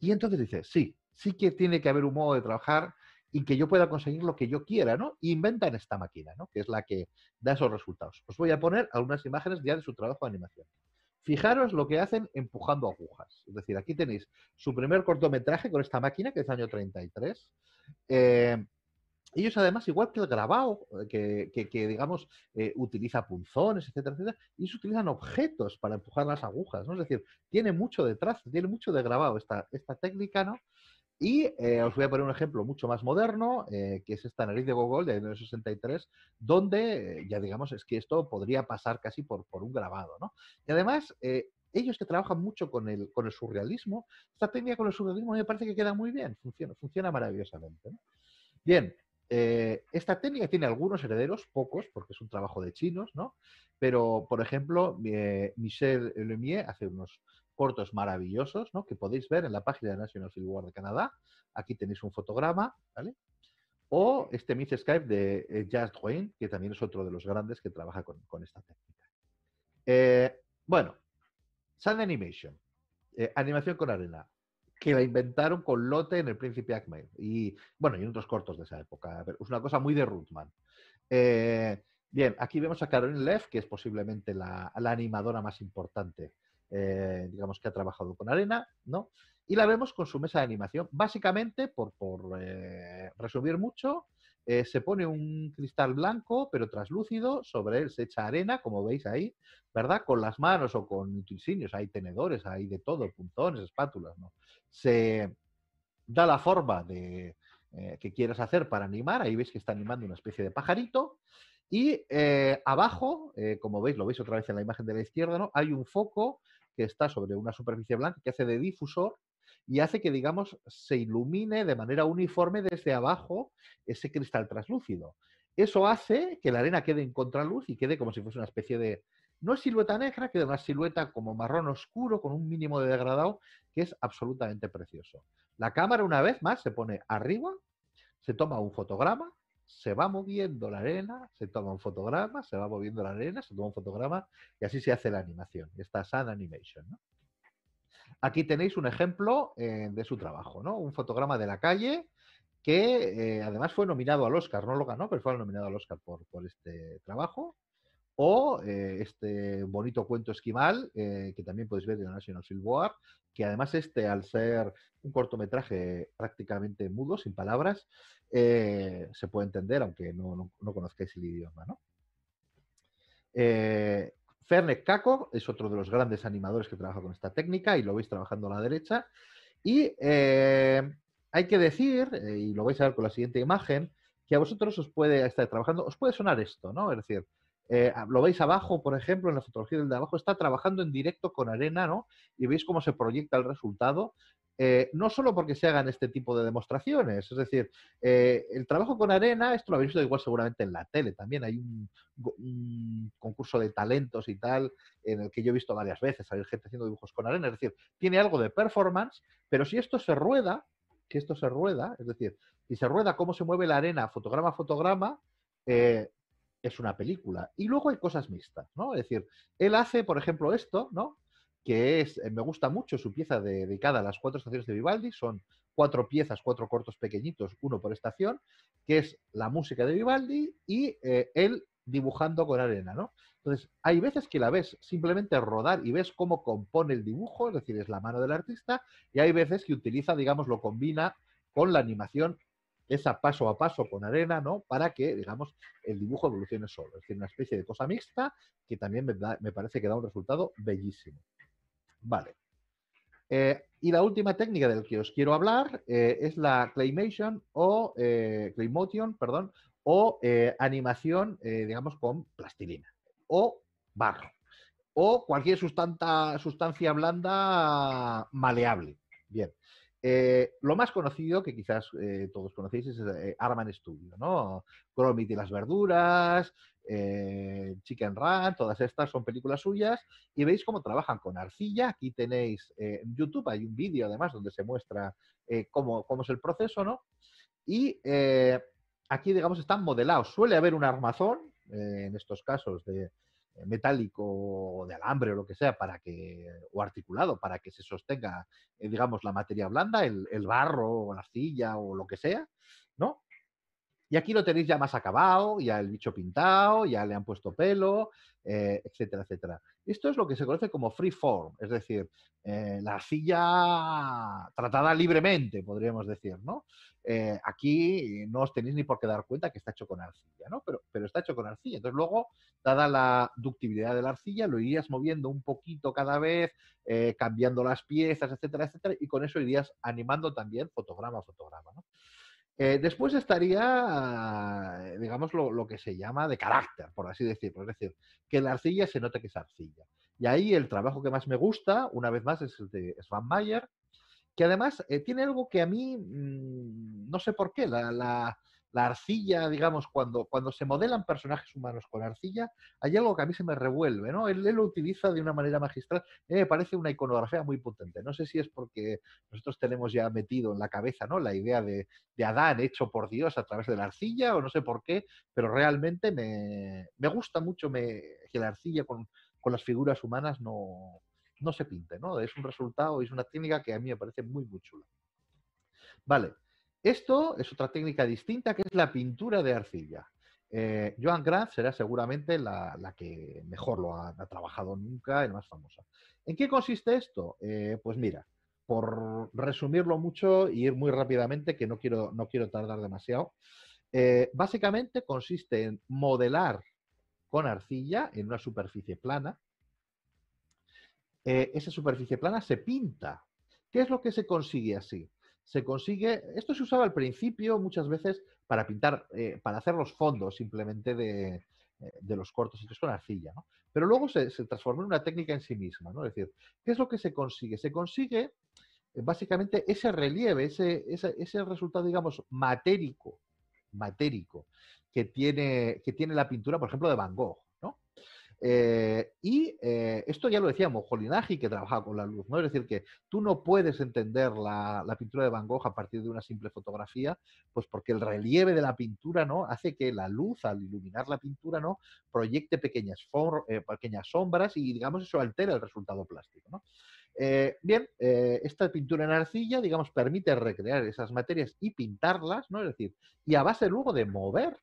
y entonces dice, sí, sí que tiene que haber un modo de trabajar y que yo pueda conseguir lo que yo quiera, ¿no? inventan esta máquina, ¿no? Que es la que da esos resultados. Os voy a poner algunas imágenes ya de su trabajo de animación. Fijaros lo que hacen empujando agujas. Es decir, aquí tenéis su primer cortometraje con esta máquina, que es año 33. Eh, ellos además, igual que el grabado, eh, que, que, digamos, eh, utiliza punzones, etcétera, etcétera, ellos utilizan objetos para empujar las agujas, ¿no? Es decir, tiene mucho detrás, tiene mucho de grabado esta, esta técnica, ¿no? Y eh, os voy a poner un ejemplo mucho más moderno, que es esta nariz de Gogol de 1963, donde ya digamos es que esto podría pasar casi por, por un grabado. ¿no? Y además, ellos que trabajan mucho con el, con el surrealismo, esta técnica con el surrealismo me parece que queda muy bien, funciona, funciona maravillosamente. ¿no? Bien, eh, esta técnica tiene algunos herederos, pocos, porque es un trabajo de chinos, ¿no? Pero, por ejemplo, eh, Michel Lemier hace unos cortos maravillosos, ¿no? Que podéis ver en la página de National Film de Canadá. Aquí tenéis un fotograma, ¿vale? O este Myth Skype de eh, Jazz que también es otro de los grandes que trabaja con, con esta técnica. bueno, Sand Animation, animación con arena que la inventaron con Lotte en El Príncipe Ahmed. Y bueno, y en otros cortos de esa época. es una cosa muy de Ruthman. Eh, bien, aquí vemos a Caroline Leff, que es posiblemente la, la animadora más importante, eh, digamos, que ha trabajado con Arena, ¿no? Y la vemos con su mesa de animación. Básicamente, por, por eh, resumir mucho, se pone un cristal blanco, pero traslúcido, sobre él se echa arena, como veis ahí, ¿verdad? Con las manos o con utensilios, hay tenedores, hay de todo, punzones, espátulas, ¿no? se da la forma de, eh, que quieras hacer para animar. Ahí veis que está animando una especie de pajarito. Y eh, abajo, eh, como veis, lo veis otra vez en la imagen de la izquierda, ¿no? Hay un foco que está sobre una superficie blanca que hace de difusor y hace que, digamos, se ilumine de manera uniforme desde abajo ese cristal translúcido. Eso hace que la arena quede en contraluz y quede como si fuese una especie de, no es silueta negra, que es una silueta como marrón oscuro con un mínimo de degradado que es absolutamente precioso. La cámara una vez más se pone arriba, se toma un fotograma, se va moviendo la arena, se toma un fotograma, se va moviendo la arena, se toma un fotograma y así se hace la animación, esta Sun Animation. Aquí tenéis un ejemplo eh, de su trabajo, ¿no? un fotograma de la calle que eh, además fue nominado al Oscar, no lo ganó, pero fue nominado al Oscar por, por este trabajo o eh, este bonito cuento esquimal eh, que también podéis ver en National Board que además este, al ser un cortometraje prácticamente mudo, sin palabras, eh, se puede entender, aunque no, conozcáis el idioma. ¿no? Ferne Caco es otro de los grandes animadores que trabaja con esta técnica y lo veis trabajando a la derecha. Y hay que decir, y lo vais a ver con la siguiente imagen, que a vosotros os puede estar trabajando, os puede sonar esto, ¿no? Es decir, eh, lo veis abajo, por ejemplo, en la fotografía del de abajo, está trabajando en directo con arena, ¿no? Y veis cómo se proyecta el resultado. Eh, no solo porque se hagan este tipo de demostraciones, es decir, eh, el trabajo con arena, esto lo habéis visto igual seguramente en la tele también, hay un, concurso de talentos y tal, en el que yo he visto varias veces, hay gente haciendo dibujos con arena, es decir, tiene algo de performance, pero si esto se rueda, si esto se rueda, es decir, si se rueda cómo se mueve la arena fotograma a fotograma, eh, es una película. Y luego hay cosas mixtas, ¿no? Es decir, él hace, por ejemplo, esto, ¿no? Que es, eh, me gusta mucho su pieza dedicada a las cuatro estaciones de Vivaldi, son cuatro piezas, cuatro cortos pequeñitos, uno por estación, que es la música de Vivaldi y eh, él dibujando con arena, ¿no? Entonces, hay veces que la ves simplemente rodar y ves cómo compone el dibujo, es decir, es la mano del artista, y hay veces que utiliza, digamos, lo combina con la animación esa paso a paso con arena, ¿no? Para que, digamos, el dibujo evolucione solo. Es decir, una especie de cosa mixta que también me, parece que da un resultado bellísimo. Vale. Eh, y la última técnica del que os quiero hablar eh, es la claymation o eh, claymotion, perdón, o animación, digamos, con plastilina o barro o cualquier sustancia blanda maleable. Bien. Eh, lo más conocido, que quizás eh, todos conocéis, es eh, Arman Studio, ¿no? y las verduras, Chicken Run, todas estas son películas suyas y veis cómo trabajan con arcilla. Aquí tenéis en YouTube, hay un vídeo además donde se muestra cómo, cómo, es el proceso, ¿no? Y aquí, digamos, están modelados. Suele haber un armazón, en estos casos, de, eh, metálico o de alambre o lo que sea para que o articulado para que se sostenga eh, digamos la materia blanda el, el barro o la arcilla o lo que sea no y aquí lo tenéis ya más acabado, ya el bicho pintado, ya le han puesto pelo, eh, etcétera, etcétera. Esto es lo que se conoce como free form, es decir, eh, la arcilla tratada libremente, podríamos decir, ¿no? Eh, aquí no os tenéis ni por qué dar cuenta que está hecho con arcilla, ¿no? Pero, pero está hecho con arcilla. Entonces luego, dada la ductibilidad de la arcilla, lo irías moviendo un poquito cada vez, cambiando las piezas, etcétera, etcétera, y con eso irías animando también fotograma a fotograma, ¿no? Eh, después estaría, eh, digamos, lo, que se llama de carácter, por así decirlo. Es decir, que la arcilla se nota que es arcilla. Y ahí el trabajo que más me gusta, una vez más, es el de Svan Mayer, que además eh, tiene algo que a mí, mm, no sé por qué, la, la arcilla, digamos, cuando, cuando se modelan personajes humanos con arcilla, hay algo que a mí se me revuelve, ¿no? Él, lo utiliza de una manera magistral, me parece una iconografía muy potente. No sé si es porque nosotros tenemos ya metido en la cabeza, ¿no? La idea de, Adán hecho por Dios a través de la arcilla o no sé por qué, pero realmente me, gusta mucho me, que la arcilla con, las figuras humanas no, no se pinte, ¿no? Es un resultado, es una técnica que a mí me parece muy, muy chula. Vale, esto es otra técnica distinta que es la pintura de arcilla. Eh, Joan Graf será seguramente la, que mejor lo ha, trabajado nunca, el más famosa. ¿En qué consiste esto? Eh, pues mira, por resumirlo mucho y ir muy rápidamente, que no quiero, no quiero tardar demasiado, eh, básicamente consiste en modelar con arcilla en una superficie plana. esa superficie plana se pinta. ¿Qué es lo que se consigue así? se consigue, esto se usaba al principio muchas veces para pintar, eh, para hacer los fondos simplemente de, eh, los cortos es con arcilla, Pero luego se, transformó en una técnica en sí misma, ¿no? Es decir, ¿qué es lo que se consigue? Se consigue eh, básicamente ese relieve, ese, resultado, digamos, matérico, matérico que tiene, que tiene la pintura, por ejemplo, de Van Gogh. Eh, y eh, esto ya lo decíamos, Jolinaji que trabaja con la luz, ¿no? Es decir, que tú no puedes entender la, pintura de Van Gogh a partir de una simple fotografía, pues porque el relieve de la pintura, ¿no? Hace que la luz, al iluminar la pintura, ¿no? Proyecte pequeñas, eh, pequeñas sombras y, digamos, eso altera el resultado plástico, bien, esta pintura en arcilla, digamos, permite recrear esas materias y pintarlas, ¿no? Es decir, y a base luego de mover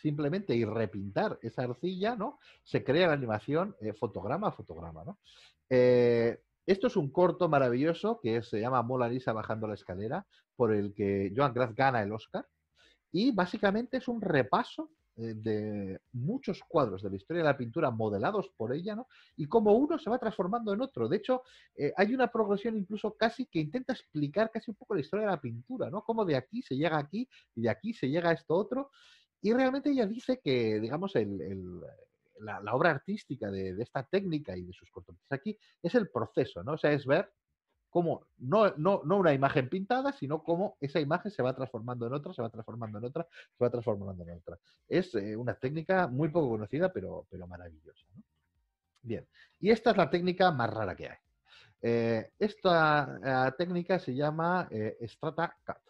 simplemente y repintar esa arcilla, ¿no? Se crea la animación eh, fotograma a fotograma, ¿no? Eh, esto es un corto maravilloso que se llama Mola Lisa bajando la escalera, por el que Joan Graz gana el Oscar. Y básicamente es un repaso eh, de muchos cuadros de la historia de la pintura modelados por ella, ¿no? Y cómo uno se va transformando en otro. De hecho, hay una progresión incluso casi que intenta explicar casi un poco la historia de la pintura, ¿no? Cómo de aquí se llega aquí y de aquí se llega a esto otro. Y realmente ella dice que, digamos, la, obra artística de, esta técnica y de sus cortometrajes aquí es el proceso, ¿no? O sea, es ver cómo, no, no, no una imagen pintada, sino cómo esa imagen se va transformando en otra, se va transformando en otra, se va transformando en otra. Es eh, una técnica muy poco conocida, pero, pero maravillosa, Bien, y esta es la técnica más rara que hay. Eh, esta eh, técnica se llama Strata Cut.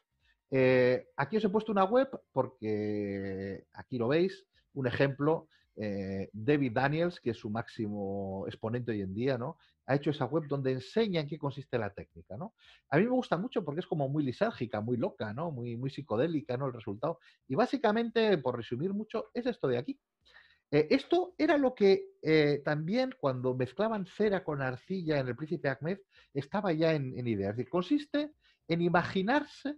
Eh, aquí os he puesto una web porque aquí lo veis, un ejemplo. Eh, David Daniels, que es su máximo exponente hoy en día, ¿no? Ha hecho esa web donde enseña en qué consiste la técnica, ¿no? A mí me gusta mucho porque es como muy lisárgica, muy loca, ¿no? Muy, muy psicodélica, ¿no? El resultado. Y básicamente, por resumir mucho, es esto de aquí. Eh, esto era lo que también cuando mezclaban cera con arcilla en el príncipe Ahmed estaba ya en, en idea. Es decir, consiste en imaginarse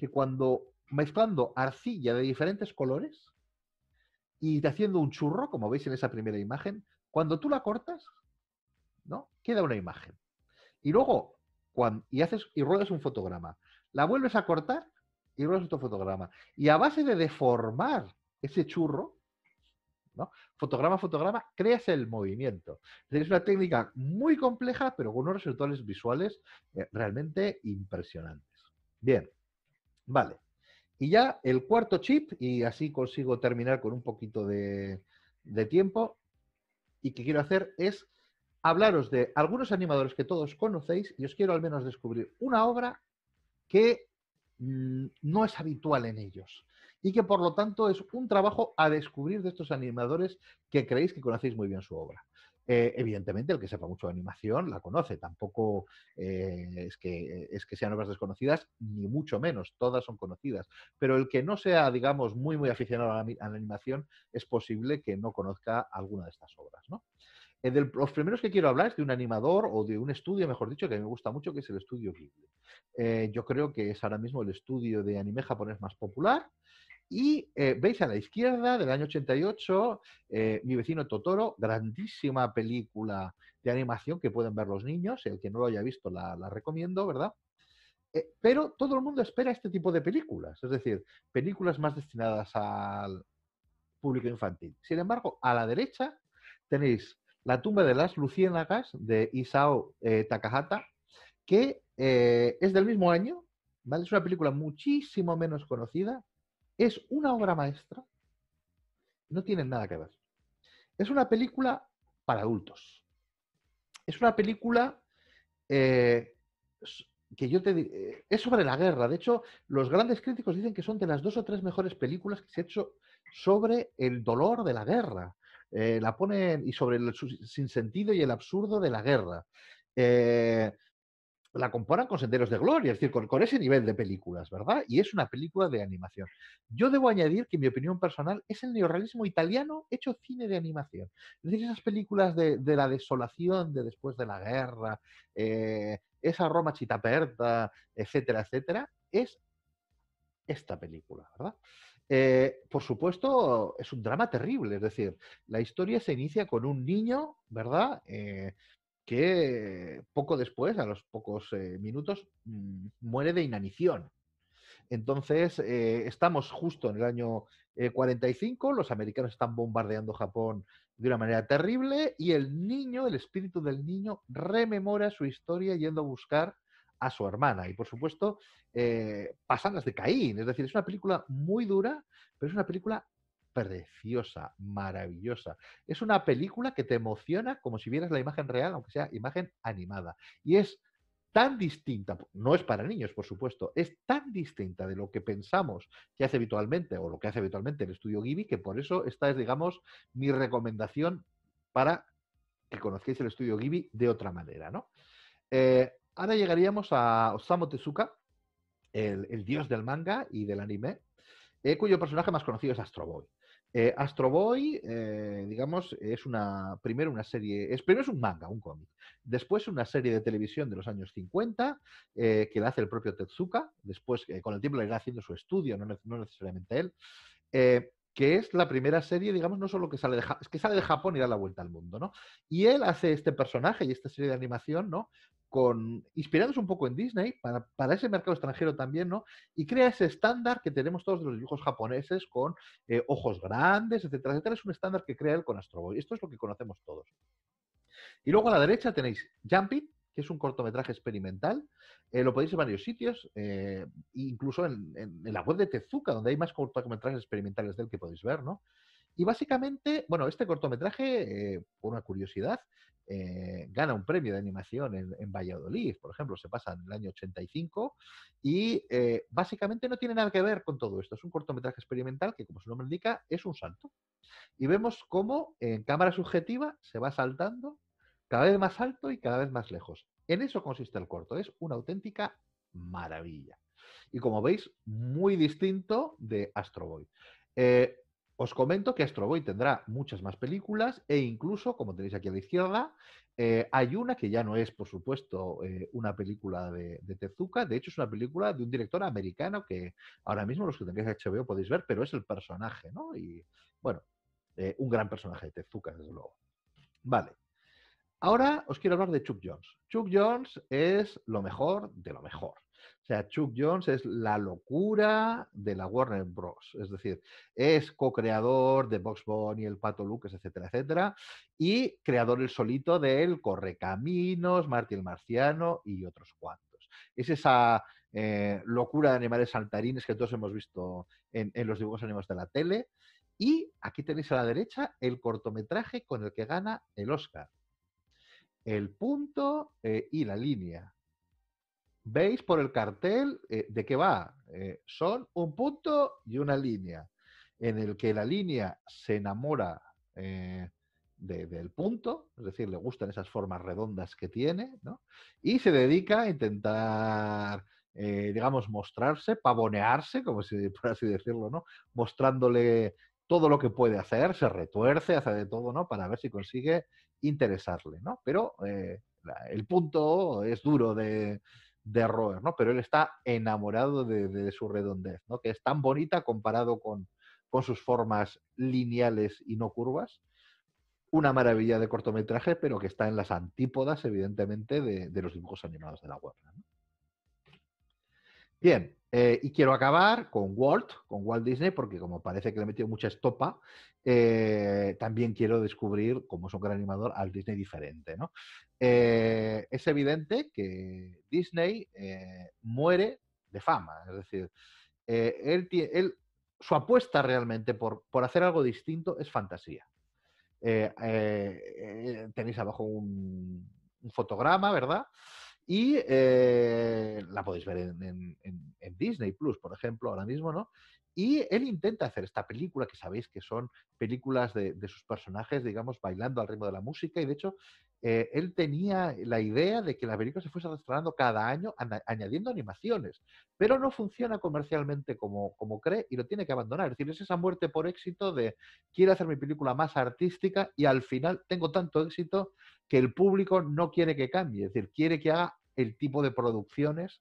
que cuando mezclando arcilla de diferentes colores y haciendo un churro, como veis en esa primera imagen, cuando tú la cortas, ¿no? Queda una imagen. Y luego, cuando, y haces y ruedas un fotograma, la vuelves a cortar y ruedas otro fotograma. Y a base de deformar ese churro, ¿no? Fotograma fotograma, creas el movimiento. Es una técnica muy compleja, pero con unos resultados visuales eh, realmente impresionantes. Bien. Vale. Y ya el cuarto chip, y así consigo terminar con un poquito de, tiempo, y que quiero hacer es hablaros de algunos animadores que todos conocéis y os quiero al menos descubrir una obra que mm, no es habitual en ellos y que por lo tanto es un trabajo a descubrir de estos animadores que creéis que conocéis muy bien su obra. Eh, evidentemente, el que sepa mucho de animación la conoce. Tampoco eh, es, que, es que sean obras desconocidas, ni mucho menos. Todas son conocidas. Pero el que no sea, digamos, muy, muy aficionado a la, animación, es posible que no conozca alguna de estas obras, eh, los primeros que quiero hablar es de un animador o de un estudio, mejor dicho, que me gusta mucho, que es el estudio Ghibli. yo creo que es ahora mismo el estudio de anime japonés más popular. Y eh, veis a la izquierda del año 88, eh, Mi vecino Totoro, grandísima película de animación que pueden ver los niños, el que no lo haya visto la, recomiendo, ¿verdad? Eh, pero todo el mundo espera este tipo de películas, es decir, películas más destinadas al público infantil. Sin embargo, a la derecha tenéis La tumba de las luciénagas de Isao Takahata, que es del mismo año, Es una película muchísimo menos conocida, es una obra maestra. No tienen nada que ver. Es una película para adultos. Es una película eh, que yo te digo. Eh, es sobre la guerra. De hecho, los grandes críticos dicen que son de las dos o tres mejores películas que se ha hecho sobre el dolor de la guerra. Eh, la ponen y sobre el sinsentido y el absurdo de la guerra la comparan con Senderos de Gloria, es decir, con, con, ese nivel de películas, ¿verdad? Y es una película de animación. Yo debo añadir que mi opinión personal es el neorrealismo italiano hecho cine de animación. Es decir, esas películas de, la desolación de después de la guerra, eh, esa Roma chitaperta, etcétera, etcétera, es esta película, ¿verdad? Eh, por supuesto, es un drama terrible, es decir, la historia se inicia con un niño, ¿verdad? Eh, que poco después, a los pocos eh, minutos, mm, muere de inanición. Entonces, eh, estamos justo en el año 45, eh, los americanos están bombardeando Japón de una manera terrible y el niño, el espíritu del niño, rememora su historia yendo a buscar a su hermana. Y por supuesto, pasan las de Caín. Es decir, es una película muy dura, pero es una película preciosa, maravillosa. Es una película que te emociona como si vieras la imagen real, aunque sea imagen animada. Y es tan distinta, no es para niños, por supuesto, es tan distinta de lo que pensamos que hace habitualmente o lo que hace habitualmente el estudio Ghibli, que por eso esta es, digamos, mi recomendación para que conozcáis el estudio Ghibli de otra manera, eh, ahora llegaríamos a Osamu Tezuka, el, dios del manga y del anime, eh, cuyo personaje más conocido es Astro Boy. Eh, Astro Boy, eh, digamos, es una, primero una serie, es, primero es un manga, un cómic, después una serie de televisión de los años 50 eh, que la hace el propio Tezuka, después con el tiempo la irá haciendo su estudio, no, no necesariamente él que es la primera serie, digamos, no solo que sale de, es que sale de Japón y da la vuelta al mundo, ¿no? Y él hace este personaje y esta serie de animación, ¿no? Con, inspirándose un poco en Disney para, ese mercado extranjero también, ¿no? Y crea ese estándar que tenemos todos los dibujos japoneses con eh, ojos grandes, etcétera, Es un estándar que crea él con Astro Boy. Esto es lo que conocemos todos. Y luego a la derecha tenéis Jumping, es un cortometraje experimental. Eh, lo podéis en varios sitios, eh, incluso en, la web de Tezuka, donde hay más cortometrajes experimentales del que podéis ver, ¿no? Y básicamente, bueno, este cortometraje, eh, por una curiosidad, gana un premio de animación en, Valladolid, por ejemplo, se pasa en el año 85 y básicamente no tiene nada que ver con todo esto. Es un cortometraje experimental que, como su nombre indica, es un salto. Y vemos cómo en cámara subjetiva se va saltando cada vez más alto y cada vez más lejos. En eso consiste el corto, es una auténtica maravilla. Y como veis, muy distinto de Astro Boy. Eh, os comento que Astro Boy tendrá muchas más películas e incluso, como tenéis aquí a la izquierda, eh, hay una que ya no es, por supuesto, eh, una película de, Tezuka, de hecho es una película de un director americano que ahora mismo los que tengáis HBO podéis ver, pero es el personaje, ¿no? Y bueno, un gran personaje de Tezuka, desde luego. Vale, Ahora os quiero hablar de Chuck Jones. Chuck Jones es lo mejor de lo mejor. O sea, Chuck Jones es la locura de la Warner Bros. Es decir, es co-creador de Box y El Pato Lucas, etcétera, etcétera, y creador el solito del Corre Correcaminos, Martín el Marciano y otros cuantos. Es esa eh, locura de animales saltarines que todos hemos visto en, los dibujos animados de la tele. Y aquí tenéis a la derecha el cortometraje con el que gana el Oscar el punto eh, y la línea. Veis por el cartel eh, de qué va. Eh, son un punto y una línea, en el que la línea se enamora del punto, es decir, le gustan esas formas redondas que tiene, ¿no? y se dedica a intentar digamos, mostrarse, pavonearse, como si, por así decirlo, ¿no? Mostrándole todo lo que puede hacer, se retuerce, hace de todo, ¿no? Para ver si consigue interesarle, ¿no? Pero eh, el punto es duro de, de ¿no? Pero él está enamorado de, su redondez, ¿no? Que es tan bonita comparado con, sus formas lineales y no curvas. Una maravilla de cortometraje, pero que está en las antípodas, evidentemente, de, los dibujos animados de la web. ¿no? Bien, eh, y quiero acabar con Walt, con Walt Disney, porque como parece que le he metido mucha estopa, eh, también quiero descubrir, como es un gran animador, al Disney diferente. Eh, es evidente que Disney muere de fama, es decir, él, él, su apuesta realmente por, hacer algo distinto es fantasía. tenéis abajo un fotograma, ¿verdad? Y eh, la podéis ver en, Disney Plus, por ejemplo, ahora mismo, ¿no? Y él intenta hacer esta película, que sabéis que son películas de, sus personajes, digamos, bailando al ritmo de la música. Y de hecho, eh, él tenía la idea de que la película se fuese restaurando cada año añadiendo animaciones, pero no funciona comercialmente como, como cree y lo tiene que abandonar. Es decir, es esa muerte por éxito de quiero hacer mi película más artística y al final tengo tanto éxito que el público no quiere que cambie, es decir, quiere que haga el tipo de producciones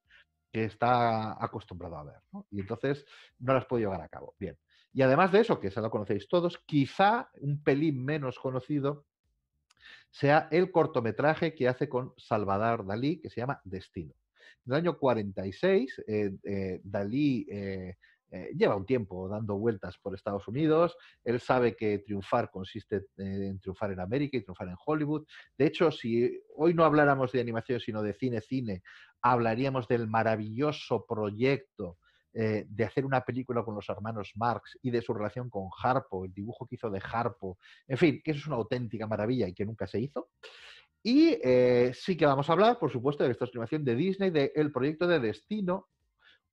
que está acostumbrado a ver. Y entonces no las puedo llevar a cabo. Bien. Y además de eso, que se lo conocéis todos, quizá un pelín menos conocido sea el cortometraje que hace con Salvador Dalí, que se llama Destino. En el año 46, eh, eh, Dalí eh, eh, lleva un tiempo dando vueltas por Estados Unidos, él sabe que triunfar consiste eh, en triunfar en América y triunfar en Hollywood. De hecho, si hoy no habláramos de animación, sino de cine-cine, hablaríamos del maravilloso proyecto eh, de hacer una película con los hermanos Marx y de su relación con Harpo, el dibujo que hizo de Harpo, en fin, que eso es una auténtica maravilla y que nunca se hizo. Y sí que vamos a hablar, por supuesto, de esta animación de Disney, del proyecto de Destino,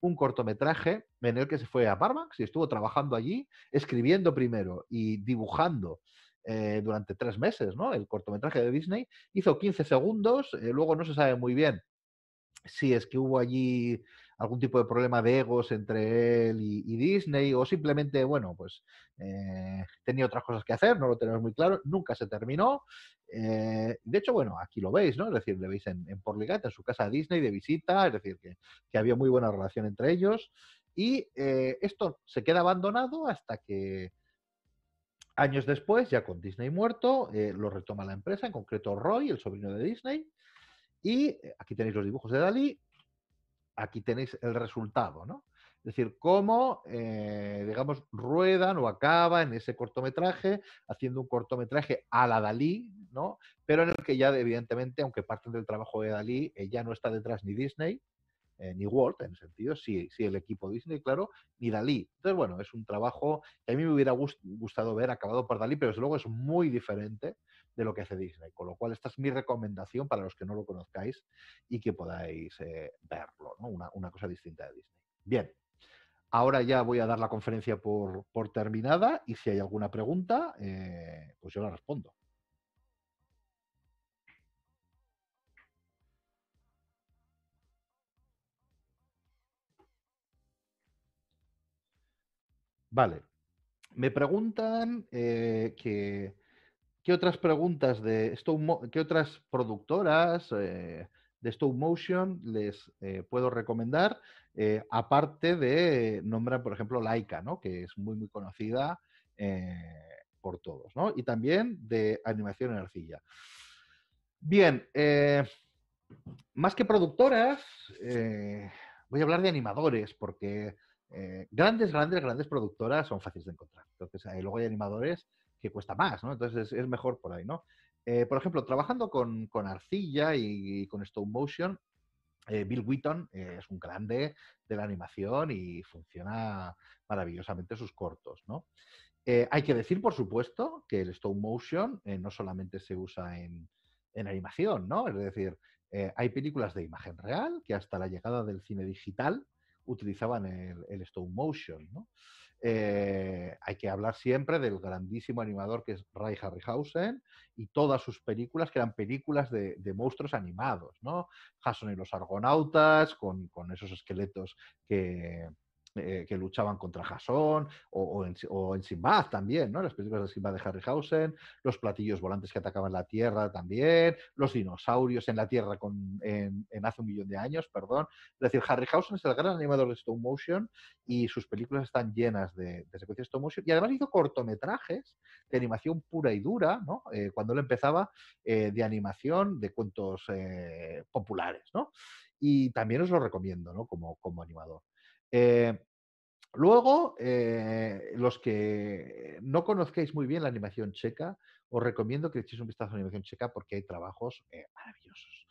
un cortometraje en el que se fue a Parmax y estuvo trabajando allí, escribiendo primero y dibujando eh, durante tres meses, ¿no? El cortometraje de Disney hizo 15 segundos, eh, luego no se sabe muy bien si es que hubo allí algún tipo de problema de egos entre él y, Disney, o simplemente, bueno, pues eh, tenía otras cosas que hacer, no lo tenemos muy claro, nunca se terminó. Eh, de hecho, bueno, aquí lo veis, ¿no? Es decir, le veis en, en en su casa Disney de visita, es decir, que, había muy buena relación entre ellos. Y eh, esto se queda abandonado hasta que años después, ya con Disney muerto, lo retoma la empresa, en concreto Roy, el sobrino de Disney. Y aquí tenéis los dibujos de Dalí, aquí tenéis el resultado, ¿no? Es decir, cómo, eh, digamos, ruedan o acaba en ese cortometraje, haciendo un cortometraje a la Dalí, ¿no? Pero en el que ya, evidentemente, aunque parten del trabajo de Dalí, ella ya no está detrás ni Disney, ni Walt, en el sentido, sí, sí, el equipo Disney, claro, ni Dalí. Entonces, bueno, es un trabajo que a mí me hubiera gustado ver acabado por Dalí, pero desde luego es muy diferente de lo que hace Disney, con lo cual esta es mi recomendación para los que no lo conozcáis y que podáis eh, verlo, ¿no? Una, cosa distinta de Disney. Bien, Ahora ya voy a dar la conferencia por, por terminada y si hay alguna pregunta, eh, pues yo la respondo. Vale. Me preguntan eh, que, qué otras preguntas de otras productoras eh, de stop Motion les eh, puedo recomendar, aparte de nombrar por ejemplo, Laika, ¿no? que es muy, muy conocida por todos, ¿no? y también de animación en arcilla. Bien, más que productoras, voy a hablar de animadores, porque eh, grandes, grandes, grandes productoras son fáciles de encontrar. Entonces, eh, luego hay animadores que cuesta más, ¿no? Entonces es, mejor por ahí, ¿no? Eh, por ejemplo, trabajando con, arcilla y, con Stone motion, Bill Whitton es un grande de la animación y funciona maravillosamente sus cortos, ¿no? hay que decir, por supuesto, que el Stone motion no solamente se usa en, en animación, ¿no? Es decir, hay películas de imagen real que hasta la llegada del cine digital utilizaban el, Stone motion. Eh, hay que hablar siempre del grandísimo animador que es Ray Harryhausen y todas sus películas, que eran películas de, monstruos animados, ¿no? Jason y los argonautas, con esos esqueletos que, eh, que luchaban contra Jason, o, en, o Sinbad también, ¿no? Las películas de Sinbad de Harryhausen, los platillos volantes que atacaban la Tierra también, los dinosaurios en la Tierra en, hace un millón de años, perdón. Es decir, Harryhausen es el gran animador de stop motion y sus películas están llenas de, secuencias de stop motion. Y además hizo cortometrajes de animación pura y dura, ¿no? Eh, cuando lo empezaba, eh, de animación de cuentos populares, ¿no? Y también os lo recomiendo, ¿no? Como, como animador. Eh, luego, eh, los que no conozcáis muy bien la animación checa, os recomiendo que echéis un vistazo a la animación checa porque hay trabajos eh, maravillosos.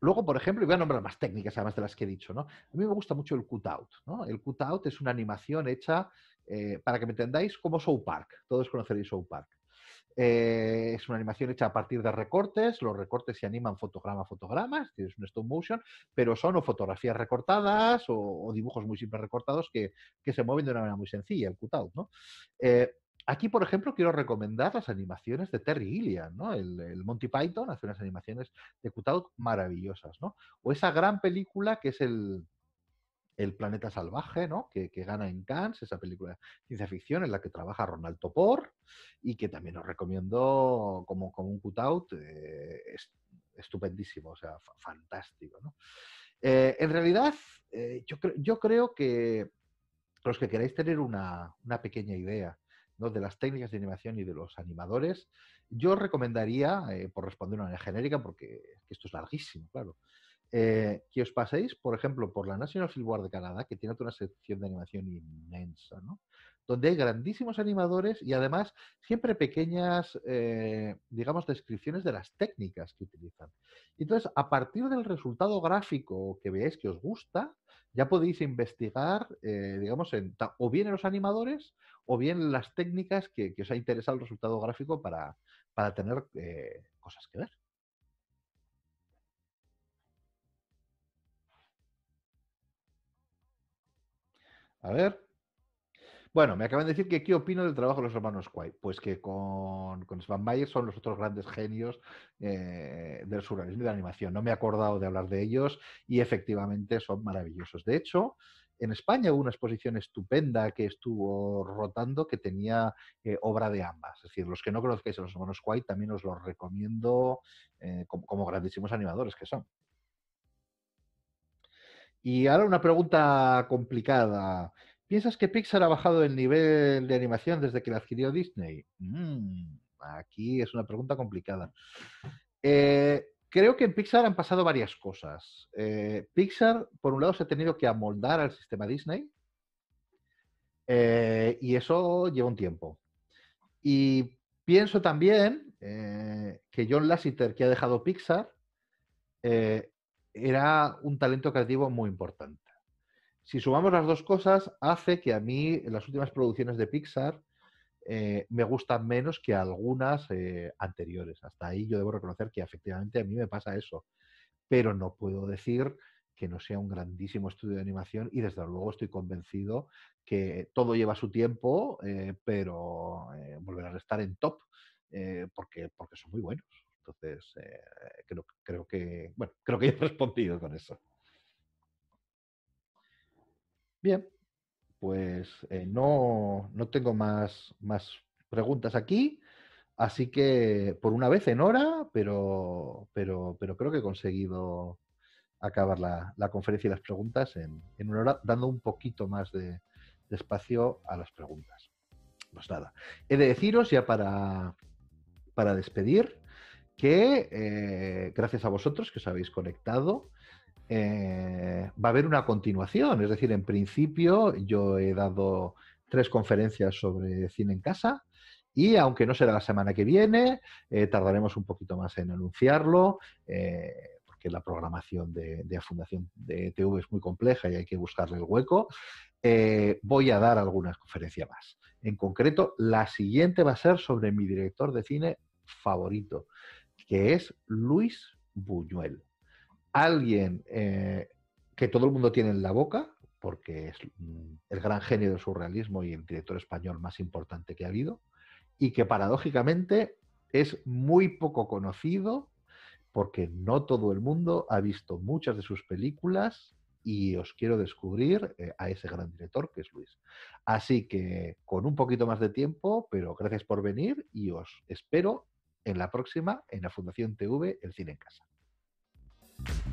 Luego, por ejemplo, y voy a nombrar más técnicas, además de las que he dicho, ¿no? A mí me gusta mucho el cutout, ¿no? El cutout es una animación hecha, para que me entendáis, como Show Park. Todos conoceréis Show Park. Eh, es una animación hecha a partir de recortes, los recortes se animan fotograma a fotograma, es un stop motion, pero son o fotografías recortadas o, dibujos muy simples recortados que, se mueven de una manera muy sencilla, el cutout, eh, Aquí, por ejemplo, quiero recomendar las animaciones de Terry Gilliam, ¿no? El, Monty Python hace unas animaciones de cutout maravillosas, ¿no? O esa gran película que es el, el planeta salvaje, ¿no? Que, gana en Cannes, esa película de ciencia ficción en la que trabaja Ronaldo Por y que también os recomiendo como, como un cutout eh, estupendísimo, o sea, fantástico, eh, en realidad, eh, yo, yo creo que los que queráis tener una, pequeña idea de las técnicas de animación y de los animadores, yo recomendaría, eh, por responder una manera genérica, porque esto es larguísimo, claro, eh, que os paséis, por ejemplo, por la National Film War de Canadá, que tiene una sección de animación inmensa, ¿no? donde hay grandísimos animadores y además siempre pequeñas, eh, digamos, descripciones de las técnicas que utilizan. Entonces, a partir del resultado gráfico que veáis que os gusta, ya podéis investigar, eh, digamos, o bien en los animadores o bien en las técnicas que, os ha interesado el resultado gráfico para, para tener cosas que ver. A ver. Bueno, me acaban de decir que qué opino del trabajo de los hermanos Quay. Pues que con, con van son los otros grandes genios eh, del surrealismo y de la animación. No me he acordado de hablar de ellos y efectivamente son maravillosos. De hecho, en España hubo una exposición estupenda que estuvo rotando que tenía eh, obra de ambas. Es decir, los que no conozcáis a los hermanos Quay también os los recomiendo eh, como, grandísimos animadores que son. Y ahora una pregunta complicada. ¿Piensas que Pixar ha bajado el nivel de animación desde que la adquirió Disney? Mm, aquí es una pregunta complicada. Eh, creo que en Pixar han pasado varias cosas. Eh, Pixar, por un lado, se ha tenido que amoldar al sistema Disney eh, y eso lleva un tiempo. Y pienso también que John Lasseter, que ha dejado Pixar, era un talento creativo muy importante. Si sumamos las dos cosas, hace que a mí las últimas producciones de Pixar eh, me gustan menos que algunas eh, anteriores. Hasta ahí yo debo reconocer que efectivamente a mí me pasa eso. Pero no puedo decir que no sea un grandísimo estudio de animación y desde luego estoy convencido que todo lleva su tiempo, eh, pero volverán a estar en top porque, porque son muy buenos. Entonces, eh, creo, que, bueno, creo que he respondido con eso. Bien, pues eh, no, tengo más, más preguntas aquí. Así que por una vez en hora, pero, pero, pero creo que he conseguido acabar la, conferencia y las preguntas en, una hora, dando un poquito más de, espacio a las preguntas. Pues nada, he de deciros ya para, para despedir que eh, gracias a vosotros que os habéis conectado, eh, va a haber una continuación. Es decir, en principio yo he dado tres conferencias sobre cine en casa y aunque no será la semana que viene, eh, tardaremos un poquito más en anunciarlo. porque la programación de, de, Fundación de TV es muy compleja y hay que buscarle el hueco, voy a dar algunas conferencias más. En concreto, la siguiente va a ser sobre mi director de cine favorito, que es Luis Buñuel. Alguien eh, que todo el mundo tiene en la boca, porque es mm, el gran genio del surrealismo y el director español más importante que ha habido, y que paradójicamente es muy poco conocido porque no todo el mundo ha visto muchas de sus películas y os quiero descubrir eh, a ese gran director que es Luis. Así que con un poquito más de tiempo, pero gracias por venir y os espero en la próxima, en la Fundación TV, el cine en casa.